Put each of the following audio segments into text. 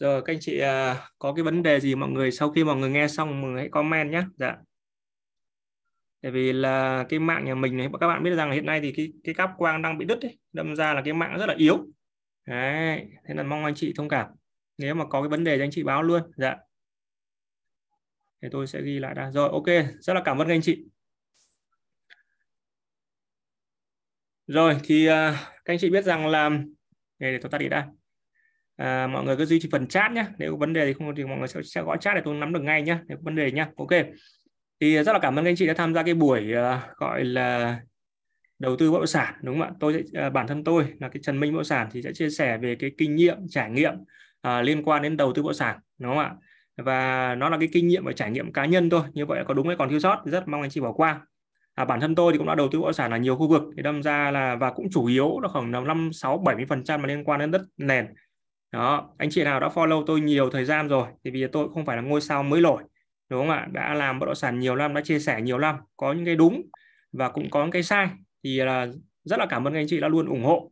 rồi các anh chị à, có cái vấn đề gì mọi người sau khi mọi người nghe xong mọi người hãy comment nhé dạ tại vì là cái mạng nhà mình này các bạn biết rằng hiện nay thì cái cái cáp quang đang bị đứt ấy, đâm ra là cái mạng rất là yếu Đấy, thế là mong anh chị thông cảm nếu mà có cái vấn đề thì anh chị báo luôn dạ thì tôi sẽ ghi lại đã rồi ok rất là cảm ơn anh chị rồi thì uh, các anh chị biết rằng là để, để tôi tắt đi đã à, mọi người cứ duy trì phần chat nhé nếu có vấn đề thì không thì mọi người sẽ, sẽ gọi chat để tôi nắm được ngay nhé nếu có vấn đề nhé ok thì à, rất là cảm ơn anh chị đã tham gia cái buổi uh, gọi là đầu tư bất động sản đúng không ạ tôi sẽ, uh, bản thân tôi là cái Trần Minh bất động sản thì sẽ chia sẻ về cái kinh nghiệm trải nghiệm uh, liên quan đến đầu tư bất động sản đúng không ạ và nó là cái kinh nghiệm và trải nghiệm cá nhân thôi như vậy có đúng hay còn thiếu sót thì rất mong anh chị bỏ qua à, bản thân tôi thì cũng đã đầu tư bất động sản ở nhiều khu vực thì đâm ra là và cũng chủ yếu là khoảng năm sáu bảy mươi phần trăm liên quan đến đất nền đó anh chị nào đã follow tôi nhiều thời gian rồi thì vì tôi không phải là ngôi sao mới nổi đúng không ạ đã làm bất động sản nhiều năm đã chia sẻ nhiều năm có những cái đúng và cũng có những cái sai thì là rất là cảm ơn anh chị đã luôn ủng hộ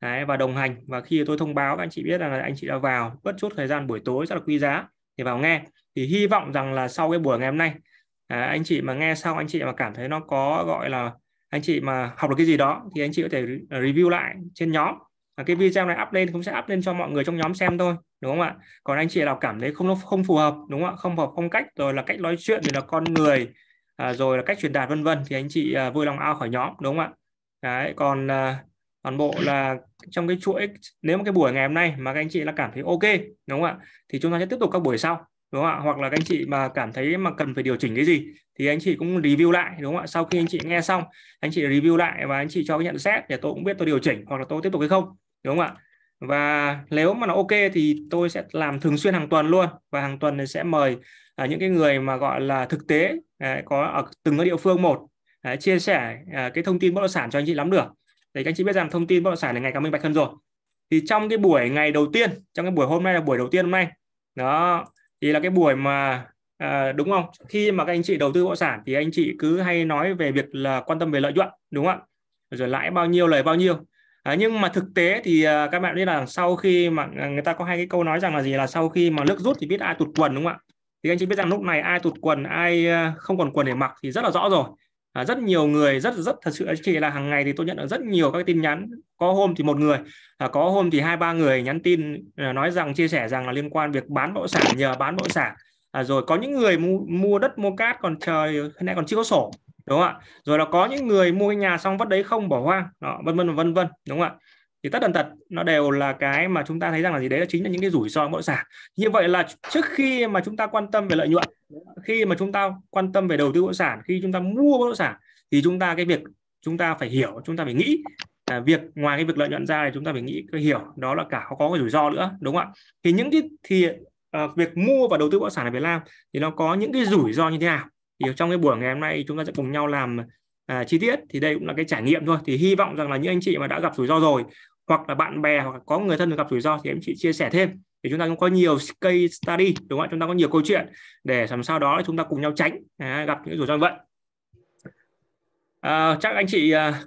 Đấy, và đồng hành và khi tôi thông báo các anh chị biết rằng là anh chị đã vào bất chút thời gian buổi tối rất là quý giá thì vào nghe thì hy vọng rằng là sau cái buổi ngày hôm nay à, anh chị mà nghe xong anh chị mà cảm thấy nó có gọi là anh chị mà học được cái gì đó thì anh chị có thể review lại trên nhóm và cái video này up lên cũng sẽ up lên cho mọi người trong nhóm xem thôi đúng không ạ còn anh chị nào cảm thấy không không phù hợp đúng không ạ không hợp phong cách rồi là cách nói chuyện rồi là con người à, rồi là cách truyền đạt vân vân thì anh chị à, vui lòng ao khỏi nhóm đúng không ạ đấy còn à, toàn bộ là trong cái chuỗi nếu mà cái buổi ngày hôm nay mà các anh chị là cảm thấy ok đúng không ạ thì chúng ta sẽ tiếp tục các buổi sau đúng không ạ hoặc là các anh chị mà cảm thấy mà cần phải điều chỉnh cái gì thì anh chị cũng review lại đúng không ạ sau khi anh chị nghe xong anh chị review lại và anh chị cho cái nhận xét để tôi cũng biết tôi điều chỉnh hoặc là tôi tiếp tục hay không đúng không ạ và nếu mà nó ok thì tôi sẽ làm thường xuyên hàng tuần luôn và hàng tuần thì sẽ mời à, những cái người mà gọi là thực tế à, có ở từng cái địa phương một à, chia sẻ à, cái thông tin bất động sản cho anh chị lắm được để các anh chị biết rằng thông tin bất động sản này ngày càng minh bạch hơn rồi thì trong cái buổi ngày đầu tiên trong cái buổi hôm nay là buổi đầu tiên hôm nay đó thì là cái buổi mà à, đúng không khi mà các anh chị đầu tư bất động sản thì anh chị cứ hay nói về việc là quan tâm về lợi nhuận đúng không ạ rồi lãi bao nhiêu lời bao nhiêu à, nhưng mà thực tế thì à, các bạn biết là sau khi mà ờ, người ta có hai cái câu nói rằng là gì là sau khi mà nước rút thì biết ai tụt quần đúng không ạ thì anh chị biết rằng lúc này ai tụt quần ai không còn quần để mặc thì rất là rõ rồi à, rất nhiều người rất rất thật sự chỉ là hàng ngày thì tôi nhận được rất nhiều các tin nhắn có hôm thì một người à, có hôm thì hai ba người nhắn tin nói rằng chia sẻ rằng là liên quan việc bán bất sản nhờ bán bất sản à, rồi có những người mua, mua đất mua cát còn trời hôm nay còn chưa có sổ đúng không ạ rồi là có những người mua cái nhà xong vất đấy không bỏ hoang đó, vân vân vân vân đúng không ạ thì tất tần tật nó đều là cái mà chúng ta thấy rằng là gì đấy là chính là những cái rủi ro bất động sản như vậy là trước khi mà chúng ta quan tâm về lợi nhuận khi mà chúng ta quan tâm về đầu tư bất động sản khi chúng ta mua bất động sản thì chúng ta cái việc chúng ta phải hiểu chúng ta phải nghĩ là việc ngoài cái việc lợi nhuận ra thì chúng ta phải nghĩ cái hiểu đó là cả có cái rủi ro nữa đúng không ạ thì những cái thì uh, việc mua và đầu tư bất động sản ở Việt Nam thì nó có những cái rủi ro như thế nào thì trong cái buổi ngày hôm nay chúng ta sẽ cùng nhau làm à, chi tiết thì đây cũng là cái trải nghiệm thôi thì hy vọng rằng là những anh chị mà đã gặp rủi ro rồi hoặc là bạn bè hoặc là có người thân gặp rủi ro thì em chị chia sẻ thêm để chúng ta cũng có nhiều case study đúng không ạ chúng ta có nhiều câu chuyện để làm sao đó chúng ta cùng nhau tránh à, gặp những rủi ro như vậy à, chắc anh chị à,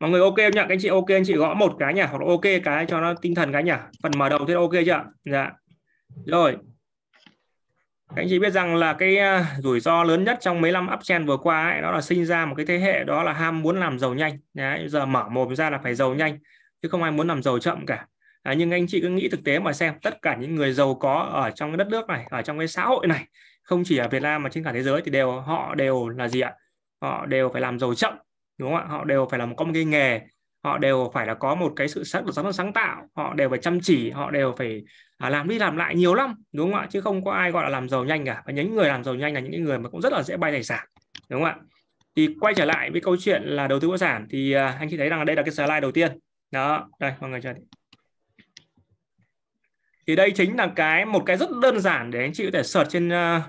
mọi người ok không nhỉ anh chị ok anh chị gõ một cái nhỉ hoặc là ok cái cho nó tinh thần cái nhỉ phần mở đầu thế ok chưa dạ rồi anh chị biết rằng là cái à, rủi ro lớn nhất trong mấy năm uptrend vừa qua ấy, đó là sinh ra một cái thế hệ đó là ham muốn làm giàu nhanh Đấy, giờ mở mồm ra là phải giàu nhanh chứ không ai muốn làm giàu chậm cả à, nhưng anh chị cứ nghĩ thực tế mà xem tất cả những người giàu có ở trong cái đất nước này ở trong cái xã hội này không chỉ ở Việt Nam mà trên cả thế giới thì đều họ đều là gì ạ họ đều phải làm giàu chậm đúng không ạ họ đều phải làm có một cái nghề họ đều phải là có một cái sự sẵn của sáng sáng tạo họ đều phải chăm chỉ họ đều phải à, làm đi làm lại nhiều lắm đúng không ạ chứ không có ai gọi là làm giàu nhanh cả và những người làm giàu nhanh là những người mà cũng rất là dễ bay tài sản đúng không ạ thì quay trở lại với câu chuyện là đầu tư bất sản thì à, anh chị thấy rằng đây là cái slide đầu tiên đó đây mọi người chờ đi thì đây chính là cái một cái rất đơn giản để anh chị có thể search trên uh,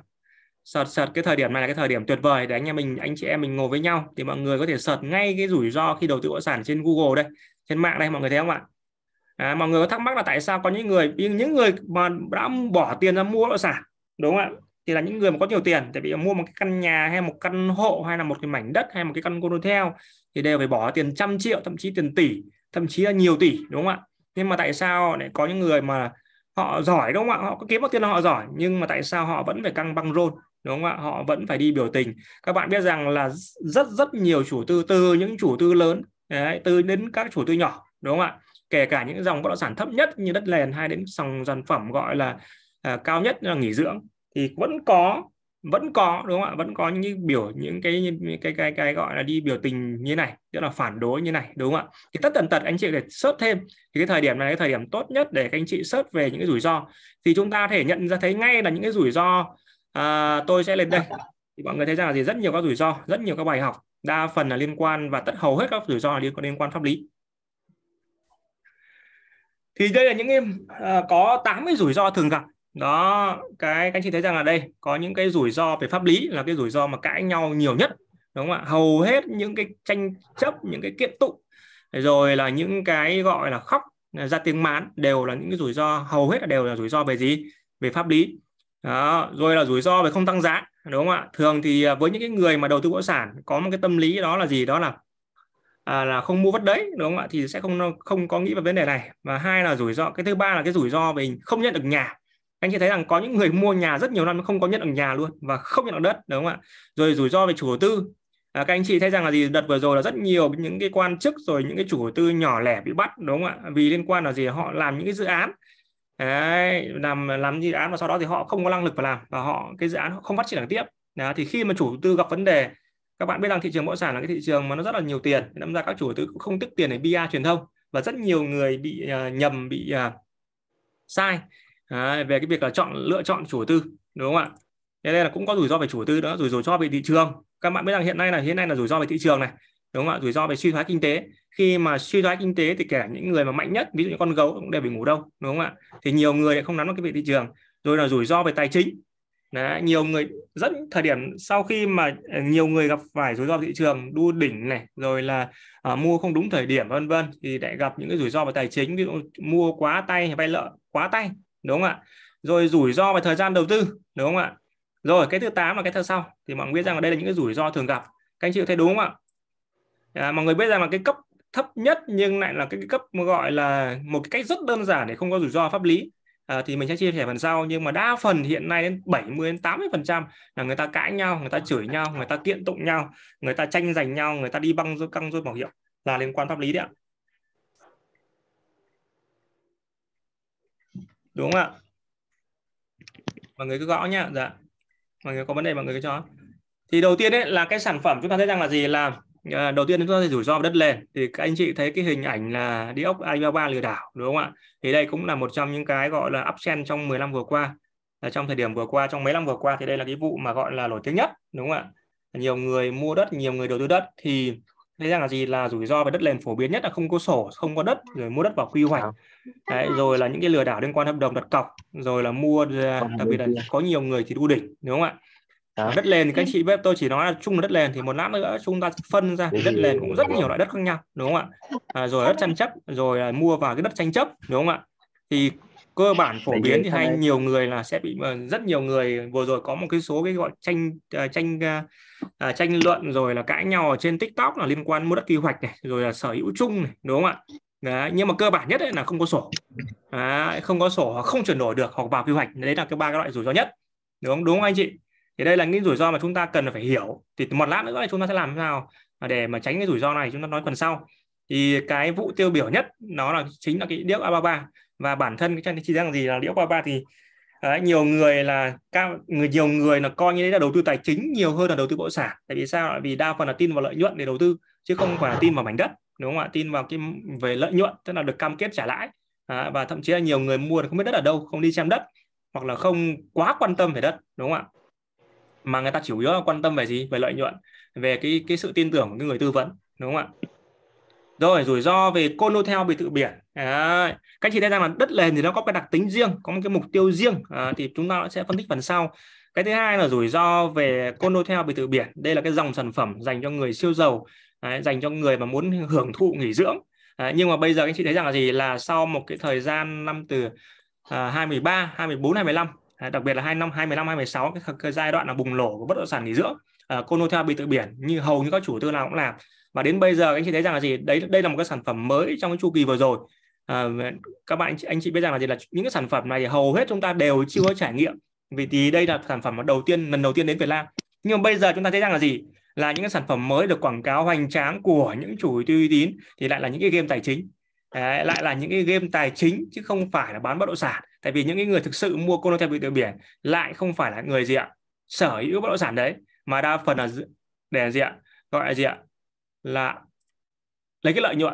sợt sợt cái thời điểm này là cái thời điểm tuyệt vời để anh em mình anh chị em mình ngồi với nhau thì mọi người có thể sợt ngay cái rủi ro khi đầu tư bất sản trên Google đây trên mạng đây mọi người thấy không ạ à, mọi người có thắc mắc là tại sao có những người những người mà đã bỏ tiền ra mua bất sản đúng không ạ thì là những người mà có nhiều tiền tại vì mua một cái căn nhà hay một căn hộ hay là một cái mảnh đất hay một cái căn condotel thì đều phải bỏ tiền trăm triệu thậm chí tiền tỷ thậm chí là nhiều tỷ đúng không ạ nhưng mà tại sao lại có những người mà họ giỏi đúng không ạ họ có kiếm được tiền là họ giỏi nhưng mà tại sao họ vẫn phải căng băng rôn đúng không ạ họ vẫn phải đi biểu tình các bạn biết rằng là rất rất nhiều chủ tư từ những chủ tư lớn đấy, từ đến các chủ tư nhỏ đúng không ạ kể cả những dòng bất động sản thấp nhất như đất nền hay đến dòng sản phẩm gọi là à, cao nhất là nghỉ dưỡng thì vẫn có vẫn có đúng không ạ vẫn có những biểu những cái những cái cái cái gọi là đi biểu tình như này tức là phản đối như này đúng không ạ thì tất tần tật anh chị để sớt thêm thì cái thời điểm này cái thời điểm tốt nhất để các anh chị sớt về những cái rủi ro thì chúng ta thể nhận ra thấy ngay là những cái rủi ro à, tôi sẽ lên đây dạ. thì mọi người thấy rằng là gì rất nhiều các rủi ro rất nhiều các bài học đa phần là liên quan và tất hầu hết các rủi ro là liên quan liên quan pháp lý thì đây là những em uh, à, có 80 rủi ro thường gặp đó cái các anh chị thấy rằng là đây có những cái rủi ro về pháp lý là cái rủi ro mà cãi nhau nhiều nhất đúng không ạ hầu hết những cái tranh chấp những cái kiện tụng rồi là những cái gọi là khóc ra tiếng mán đều là những cái rủi ro hầu hết là đều là rủi ro về gì về pháp lý đó rồi là rủi ro về không tăng giá đúng không ạ thường thì à, với những cái người mà đầu tư bất sản có một cái tâm lý đó là gì đó là à, là không mua vất đấy đúng không ạ thì sẽ không à, không có nghĩ về vấn đề này và hai là rủi ro cái thứ ba là cái rủi ro về không nhận được nhà anh chị thấy rằng có những người mua nhà rất nhiều năm không có nhận được nhà luôn và không nhận được đất đúng không ạ rồi rủi ro về chủ đầu tư à, các anh chị thấy rằng là gì đợt vừa rồi là rất nhiều những cái quan chức rồi những cái chủ đầu tư nhỏ lẻ bị bắt đúng không ạ vì liên quan là gì họ làm những cái dự án đấy, làm làm dự án và sau đó thì họ không có năng lực mà làm và họ cái dự án họ không phát triển được tiếp đấy, thì khi mà chủ tư gặp vấn đề các bạn biết rằng thị trường bất động sản là cái thị trường mà nó rất là nhiều tiền nên ra các chủ tư cũng không tiếc tiền để bia truyền thông và rất nhiều người bị uh, nhầm bị uh, sai à, về cái việc là chọn lựa chọn chủ tư đúng không ạ thế nên là cũng có rủi ro về chủ tư nữa rủi ro về thị trường các bạn biết rằng hiện nay là hiện nay là rủi ro về thị trường này đúng không ạ rủi ro về suy thoái kinh tế khi mà suy thoái kinh tế thì cả những người mà mạnh nhất ví dụ như con gấu cũng đều bị ngủ đông đúng không ạ thì nhiều người lại không nắm được cái vị thị trường rồi là rủi ro về tài chính Đấy, nhiều người dẫn thời điểm sau khi mà ờ, nhiều người gặp phải rủi ro thị trường đu đỉnh này rồi là à, mua không đúng thời điểm vân vân thì lại gặp những cái rủi ro về tài chính ví dụ mua quá tay vay lợ quá tay đúng không ạ rồi rủi ro về thời gian đầu tư đúng không ạ rồi cái thứ 8 là cái thứ sau thì mọi người biết rằng ở đây là những cái rủi ro thường gặp các anh chị thấy đúng không ạ à, mọi người biết rằng là cái cấp thấp nhất nhưng lại là cái cấp gọi là một cái cách rất đơn giản để không có rủi ro pháp lý à, thì mình sẽ chia sẻ phần sau nhưng mà đa phần hiện nay đến 70 đến 80 phần trăm là người ta cãi nhau người ta chửi nhau người ta kiện tụng nhau người ta tranh giành nhau người ta đi băng rồi căng rồi bảo hiểm là liên quan pháp lý đấy ạ đúng không ạ mọi người cứ gõ nhá dạ mọi người có vấn đề mọi người cứ cho thì đầu tiên ấy là cái sản phẩm chúng ta thấy rằng là gì là Ờ, đầu tiên chúng ta sẽ rủi ro đất nền thì các anh chị thấy cái hình ảnh là đi ốc Alibaba lừa đảo đúng không ạ thì đây cũng là một trong những cái gọi là uptrend trong 10 năm vừa qua là ờ, trong thời điểm vừa qua trong mấy năm vừa qua thì đây là cái vụ mà gọi là nổi tiếng nhất đúng không ạ nhiều người mua đất nhiều người đầu tư đất thì thấy rằng là gì là rủi ro về đất nền phổ biến nhất là không có sổ không có đất rồi mua đất vào quy hoạch Đấy, rồi là những cái lừa đảo liên quan hợp đồng đặt cọc rồi là mua à, đặc biệt là có nhiều người thì đu đỉnh đúng không ạ đó. đất nền các anh ừ. chị biết tôi chỉ nói là chung là đất nền thì một lát nữa chúng ta phân ra thì đất nền cũng rất nhiều loại đất khác nhau đúng không ạ à, rồi đất tranh chấp rồi là mua vào cái đất tranh chấp đúng không ạ thì cơ bản phổ biến thì hay nhiều người là sẽ bị ờ, rất nhiều người vừa rồi có một cái số cái gọi tranh ờ, tranh ờ, à, tranh luận rồi là cãi nhau ở trên tiktok là liên quan mua đất quy hoạch này rồi là sở hữu chung này đúng không ạ Đấy, nhưng mà cơ bản nhất là không có sổ đấy, không có sổ không chuyển đổi được hoặc vào quy hoạch đấy là cái ba cái loại rủi ro nhất đúng không? đúng không anh chị thì đây là những rủi ro mà chúng ta cần phải hiểu thì một lát nữa chúng ta sẽ làm thế nào để mà tránh cái rủi ro này chúng ta nói phần sau thì cái vụ tiêu biểu nhất nó là chính là cái điếc A33 và bản thân cái trang trí rằng gì là điếc A33 thì đấy, nhiều người là cao người nhiều người là coi như đấy là đầu tư tài chính nhiều hơn là đầu tư bất động sản tại vì sao vì đa phần là tin vào lợi nhuận để đầu tư chứ không phải là tin vào mảnh đất đúng không ạ tin vào cái về lợi nhuận tức là được cam kết trả lãi à, và thậm chí là nhiều người mua không biết đất ở đâu không đi xem đất hoặc là không quá quan tâm về đất đúng không ạ mà người ta chủ yếu là quan tâm về gì về lợi nhuận về cái cái sự tin tưởng của cái người tư vấn đúng không ạ rồi rủi ro về conotel biệt tự biển à, các chị thấy rằng là đất nền thì nó có cái đặc tính riêng có một cái mục tiêu riêng à, thì chúng ta sẽ phân tích phần sau cái thứ hai là rủi ro về conotel biệt tự biển đây là cái dòng sản phẩm dành cho người siêu giàu à, dành cho người mà muốn hưởng thụ nghỉ dưỡng à, nhưng mà bây giờ các chị thấy rằng là gì là sau một cái thời gian năm từ à, 23 24 25 đặc biệt là hai năm 2015 2016 cái, cái giai đoạn là bùng nổ của bất động sản nghỉ dưỡng uh, ờ, Conotel bị tự biển như hầu như các chủ tư nào cũng làm và đến bây giờ anh chị thấy rằng là gì đấy đây là một cái sản phẩm mới trong cái chu kỳ vừa rồi à, các bạn anh chị biết rằng là gì là những cái sản phẩm này hầu hết chúng ta đều chưa có trải nghiệm vì thì đây là sản phẩm đầu tiên lần đầu tiên đến Việt Nam nhưng mà bây giờ chúng ta thấy rằng là gì là những cái sản phẩm mới được quảng cáo hoành tráng của những chủ tư uy tín thì lại là những cái game tài chính Đấy, lại là những cái game tài chính chứ không phải là bán bất động sản tại vì những cái người thực sự mua theo condotel từ biển lại không phải là người gì ạ sở hữu bất động sản đấy mà đa phần là để gì ạ gọi là gì ạ là lấy cái lợi nhuận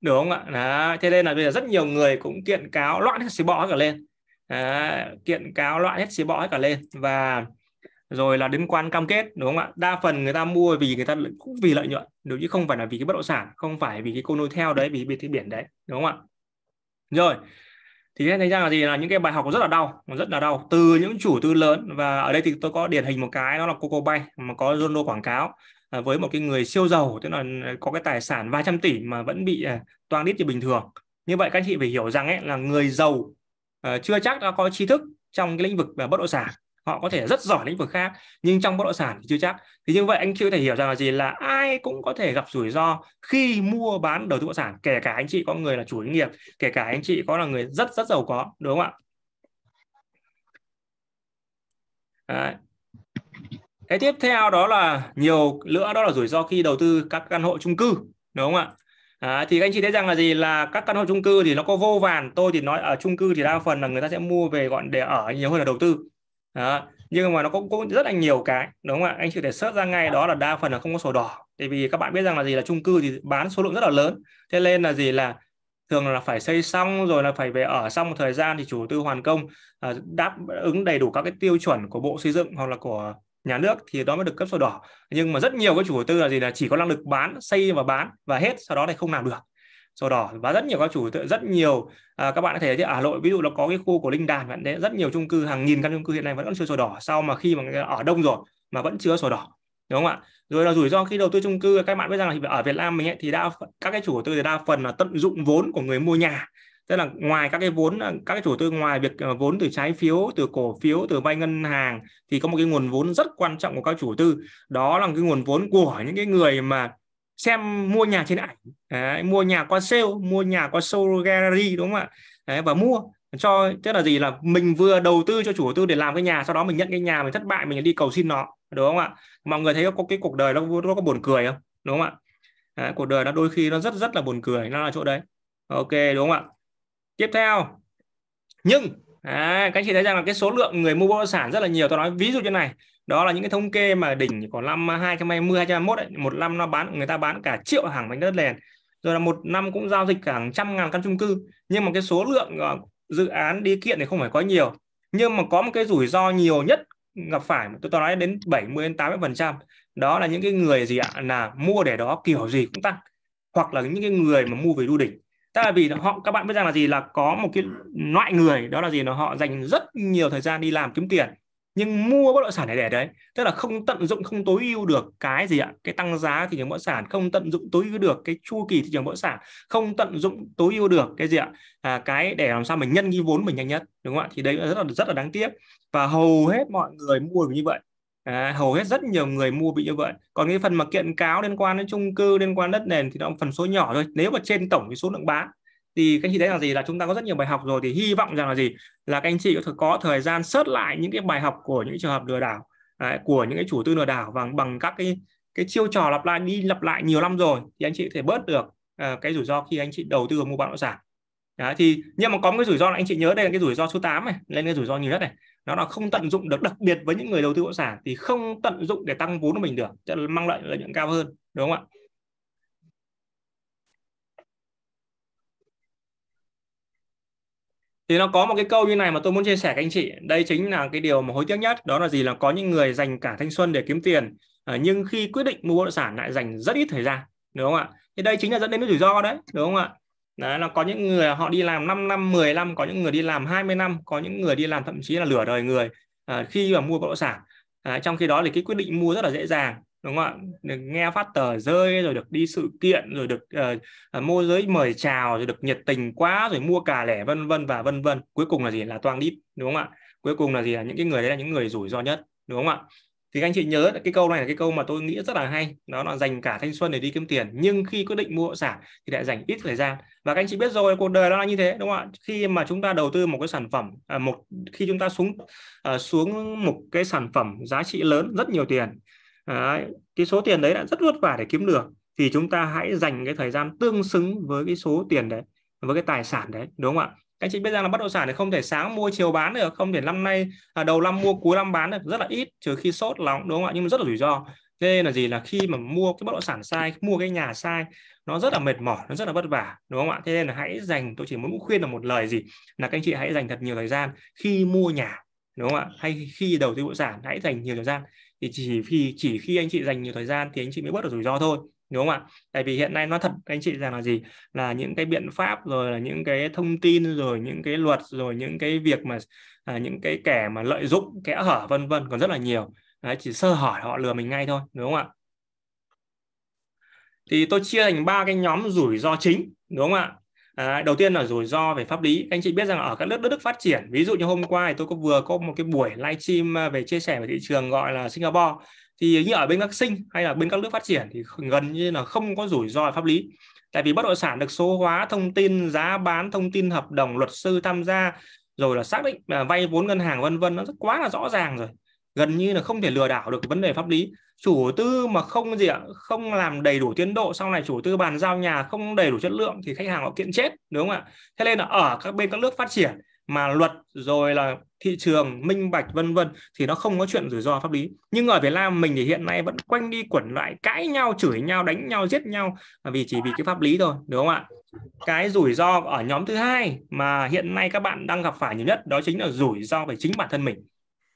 đúng không ạ Đó. thế nên là bây giờ rất nhiều người cũng kiện cáo loạn hết xì bọ cả lên Đó. kiện cáo loạn hết xì bọ cả lên và rồi là đến quan cam kết đúng không ạ đa phần người ta mua vì người ta cũng vì lợi nhuận đúng chứ không phải là vì cái bất động sản không phải vì cái condo theo đấy vì biệt thị biển đấy đúng không ạ rồi thì thấy ra là gì là những cái bài học rất là đau rất là đau từ những chủ tư lớn và ở đây thì tôi có điển hình một cái đó là Coco Bay mà có Ronaldo quảng cáo à, với một cái người siêu giàu tức là à, có cái tài sản vài trăm tỷ mà vẫn bị à, toang đít như bình thường như vậy các anh chị phải hiểu rằng ấy là người giàu à, chưa chắc đã có trí thức trong cái lĩnh vực về bất động sản họ có thể rất giỏi lĩnh vực khác nhưng trong bất động sản thì chưa chắc thì như vậy anh chưa thể hiểu rằng là gì là ai cũng có thể gặp rủi ro khi mua bán đầu tư bất động sản kể cả anh chị có người là chủ doanh nghiệp kể cả anh chị có là người rất rất giàu có đúng không ạ Đấy. cái tiếp theo đó là nhiều nữa đó là rủi ro khi đầu tư các căn hộ chung cư đúng không ạ À, thì anh chị thấy rằng là gì là các căn hộ chung cư thì nó có vô vàn tôi thì nói ở chung cư thì đa phần là người ta sẽ mua về gọn để ở nhiều hơn là đầu tư đó. nhưng mà nó cũng, cũng rất là nhiều cái đúng không ạ anh chưa thể search ra ngay đó là đa phần là không có sổ đỏ tại vì các bạn biết rằng là gì là chung cư thì bán số lượng rất là lớn thế nên là gì là thường là phải xây xong rồi là phải về ở xong một thời gian thì chủ tư hoàn công à, đáp ứng đầy đủ các cái tiêu chuẩn của bộ xây dựng hoặc là của nhà nước thì đó mới được cấp sổ đỏ nhưng mà rất nhiều các chủ đầu tư là gì là chỉ có năng lực bán xây và bán và hết sau đó thì không làm được sổ đỏ và rất nhiều các chủ rất nhiều à, các bạn có thể thấy ở Hà Nội ví dụ là có cái khu của Linh Đàm bạn đấy rất nhiều chung cư hàng nghìn căn chung cư hiện nay vẫn chưa sổ đỏ sau mà khi mà ở đông rồi mà vẫn chưa sổ đỏ đúng không ạ rồi là rủi ro khi đầu tư chung cư các bạn biết rằng là ở Việt Nam mình ấy, thì đa các cái chủ đầu tư thì đa phần là tận dụng vốn của người mua nhà tức là ngoài các cái vốn à, các cái chủ đầu tư ngoài việc à, vốn từ trái phiếu từ cổ phiếu từ vay ngân hàng thì có một cái nguồn vốn rất quan trọng của các chủ đầu tư đó là cái nguồn vốn của những cái người mà xem mua nhà trên ảnh đấy, mua nhà qua sale mua nhà qua show gallery đúng không ạ đấy, và mua cho tức là gì là mình vừa đầu tư cho chủ tư để làm cái nhà sau đó mình nhận cái nhà mình thất bại mình đi cầu xin nó đúng không ạ mọi người thấy có cái cuộc đời nó, nó có buồn cười không đúng không ạ đấy, cuộc đời nó đôi khi nó rất rất là buồn cười nó là chỗ đấy ok đúng không ạ tiếp theo nhưng à, các chị thấy rằng là cái số lượng người mua bất động sản rất là nhiều tôi nói ví dụ như này đó là những cái thống kê mà đỉnh của năm 2020 2021 ấy, một năm nó bán người ta bán cả triệu hàng bánh đất nền rồi là một năm cũng giao dịch cả hàng trăm ngàn căn chung cư nhưng mà cái số lượng ờ, dự án đi kiện thì không phải có nhiều nhưng mà có một cái rủi ro nhiều nhất gặp phải tôi tôi nói đến 70 đến 80 phần trăm đó là những cái người gì ạ là mua để đó kiểu gì cũng tăng hoặc là những cái người mà mua về đu đỉnh tức là vì họ các bạn biết rằng là gì là có một cái loại người đó là gì là họ dành rất nhiều thời gian đi làm kiếm tiền nhưng mua bất động sản này để đấy tức là không tận dụng không tối ưu được cái gì ạ cái tăng giá thị trường bất động sản không tận dụng tối ưu được cái chu kỳ thị trường bất động sản không tận dụng tối ưu được cái gì ạ à, cái để làm sao mình nhân cái vốn mình nhanh nhất đúng không ạ thì đấy rất là rất là đáng tiếc và hầu hết mọi người mua như vậy À, hầu hết rất nhiều người mua bị như vậy còn cái phần mà kiện cáo liên quan đến chung cư liên quan đất nền thì nó phần số nhỏ thôi nếu mà trên tổng cái số lượng bán thì các anh chị thấy là gì là chúng ta có rất nhiều bài học rồi thì hy vọng rằng là gì là các anh chị có, thể có thời gian search lại những cái bài học của những trường hợp lừa đảo đấy, à, của những cái chủ tư lừa đảo và bằng các cái cái chiêu trò lặp lại đi lặp lại nhiều năm rồi thì anh chị có thể bớt được uh, cái rủi ro khi anh chị đầu tư vào mua bất động sản Đấy, thì nhưng mà có một cái rủi ro là anh chị nhớ đây là cái rủi ro số 8 này lên cái rủi ro nhiều nhất này nó là không tận dụng được đặc biệt với những người đầu tư bất động sản thì không tận dụng để tăng vốn của mình được tức là mang lại lợi nhuận cao hơn đúng không ạ thì nó có một cái câu như này mà tôi muốn chia sẻ các anh chị đây chính là cái điều mà hối tiếc nhất đó là gì là có những người dành cả thanh xuân để kiếm tiền à, nhưng khi quyết định mua bất động sản lại dành rất ít thời gian đúng không ạ thì đây chính là dẫn đến cái rủi ro đấy đúng không ạ Đấy là có những người họ đi làm 5 năm, 10 năm, có những người đi làm 20 năm, có những người đi làm thậm chí là lửa đời người à, khi mà mua bất động sản. À, trong khi đó thì cái quyết định mua rất là dễ dàng đúng không ạ được nghe phát tờ rơi rồi được đi sự kiện rồi được uh, môi giới mời chào rồi được nhiệt tình quá rồi mua cà lẻ vân vân và vân vân cuối cùng là gì là toang đít đúng không ạ cuối cùng là gì là những cái người đấy là những người rủi ro nhất đúng không ạ thì anh chị nhớ cái câu này là cái câu mà tôi nghĩ rất là hay đó là dành cả thanh xuân để đi kiếm tiền nhưng khi quyết định mua sản thì lại dành ít thời gian và các anh chị biết rồi cuộc đời nó là như thế đúng không ạ khi mà chúng ta đầu tư một cái sản phẩm à, một khi chúng ta xuống ờ, xuống một cái sản phẩm giá trị lớn rất nhiều tiền Đấy, cái số tiền đấy đã rất vất vả để kiếm được thì chúng ta hãy dành cái thời gian tương xứng với cái số tiền đấy với cái tài sản đấy đúng không ạ các anh chị biết rằng là bất động sản thì không thể sáng mua chiều bán được không thể năm nay à, đầu năm mua cuối năm bán được rất là ít trừ khi sốt nóng đúng không ạ nhưng mà rất là rủi ro nên là gì là khi mà mua cái bất động sản sai mua cái nhà sai nó rất là mệt mỏi nó rất là vất vả đúng không ạ thế nên là hãy dành tôi chỉ muốn khuyên là một lời gì là các anh chị hãy dành thật nhiều thời gian khi mua nhà đúng không ạ hay khi đầu tư bất động sản hãy dành nhiều thời gian thì chỉ khi chỉ khi anh chị dành nhiều thời gian thì anh chị mới bớt được rủi ro thôi đúng không ạ tại vì hiện nay nó thật anh chị rằng là gì là những cái biện pháp rồi là những cái thông tin rồi những cái luật rồi những cái việc mà à, những cái kẻ mà lợi dụng kẽ hở vân vân còn rất là nhiều Đấy, chỉ sơ hỏi họ lừa mình ngay thôi đúng không ạ thì tôi chia thành ba cái nhóm rủi ro chính đúng không ạ À, đầu tiên là rủi ro về pháp lý. Anh chị biết rằng ở các nước đất nước phát triển, ví dụ như hôm qua thì tôi có vừa có một cái buổi livestream à, về chia sẻ về thị trường gọi là Singapore thì như ở bên các sinh hay là bên các nước phát triển thì gần như là không có rủi ro về pháp lý. Tại vì bất động sản được số hóa, thông tin giá bán, thông tin hợp đồng, luật sư tham gia rồi là xác định là vay vốn ngân hàng vân vân nó rất quá là rõ ràng rồi gần như là không thể lừa đảo được vấn đề pháp lý chủ tư mà không gì ạ không làm đầy đủ tiến độ sau này chủ tư bàn giao nhà không đầy đủ chất lượng thì khách hàng họ kiện chết đúng không ạ thế nên là ở các bên các nước phát triển mà luật rồi là thị trường minh bạch vân vân thì nó không có chuyện rủi ro pháp lý nhưng ở Việt Nam mình thì hiện nay vẫn quanh đi quẩn lại cãi nhau chửi nhau đánh nhau giết nhau vì chỉ vì cái pháp lý thôi đúng không ạ cái rủi ro ở nhóm thứ hai mà hiện nay các bạn đang gặp phải nhiều nhất đó chính là rủi ro về chính bản thân mình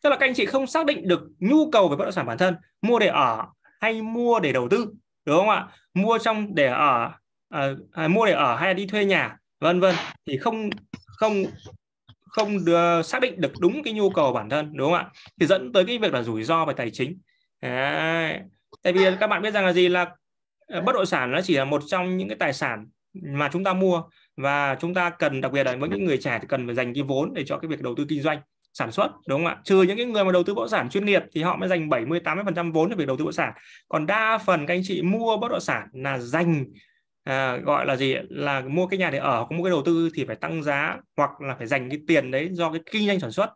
tức là các anh chị không xác định được nhu cầu về bất động sản bản thân mua để ở hay mua để đầu tư đúng không ạ mua trong để ở à, à mua để ở hay là đi thuê nhà vân vân thì không không không đưa, xác định được đúng cái nhu cầu bản thân đúng không ạ thì dẫn tới cái việc là rủi ro về tài chính Đấy. tại vì các bạn biết rằng là gì là ờ, bất động sản nó chỉ là một trong những cái tài sản mà chúng ta mua và chúng ta cần đặc biệt là với những người trẻ thì cần phải dành cái vốn để cho cái việc đầu tư kinh doanh sản xuất đúng không ạ trừ những cái người mà đầu tư bất động sản chuyên nghiệp thì họ mới dành 70 80 phần trăm vốn để việc đầu tư bất động sản còn đa phần các anh chị mua bất động sản là dành à, gọi là gì là mua cái nhà để ở có mua cái đầu tư thì phải tăng giá hoặc là phải dành cái tiền đấy do cái kinh doanh sản xuất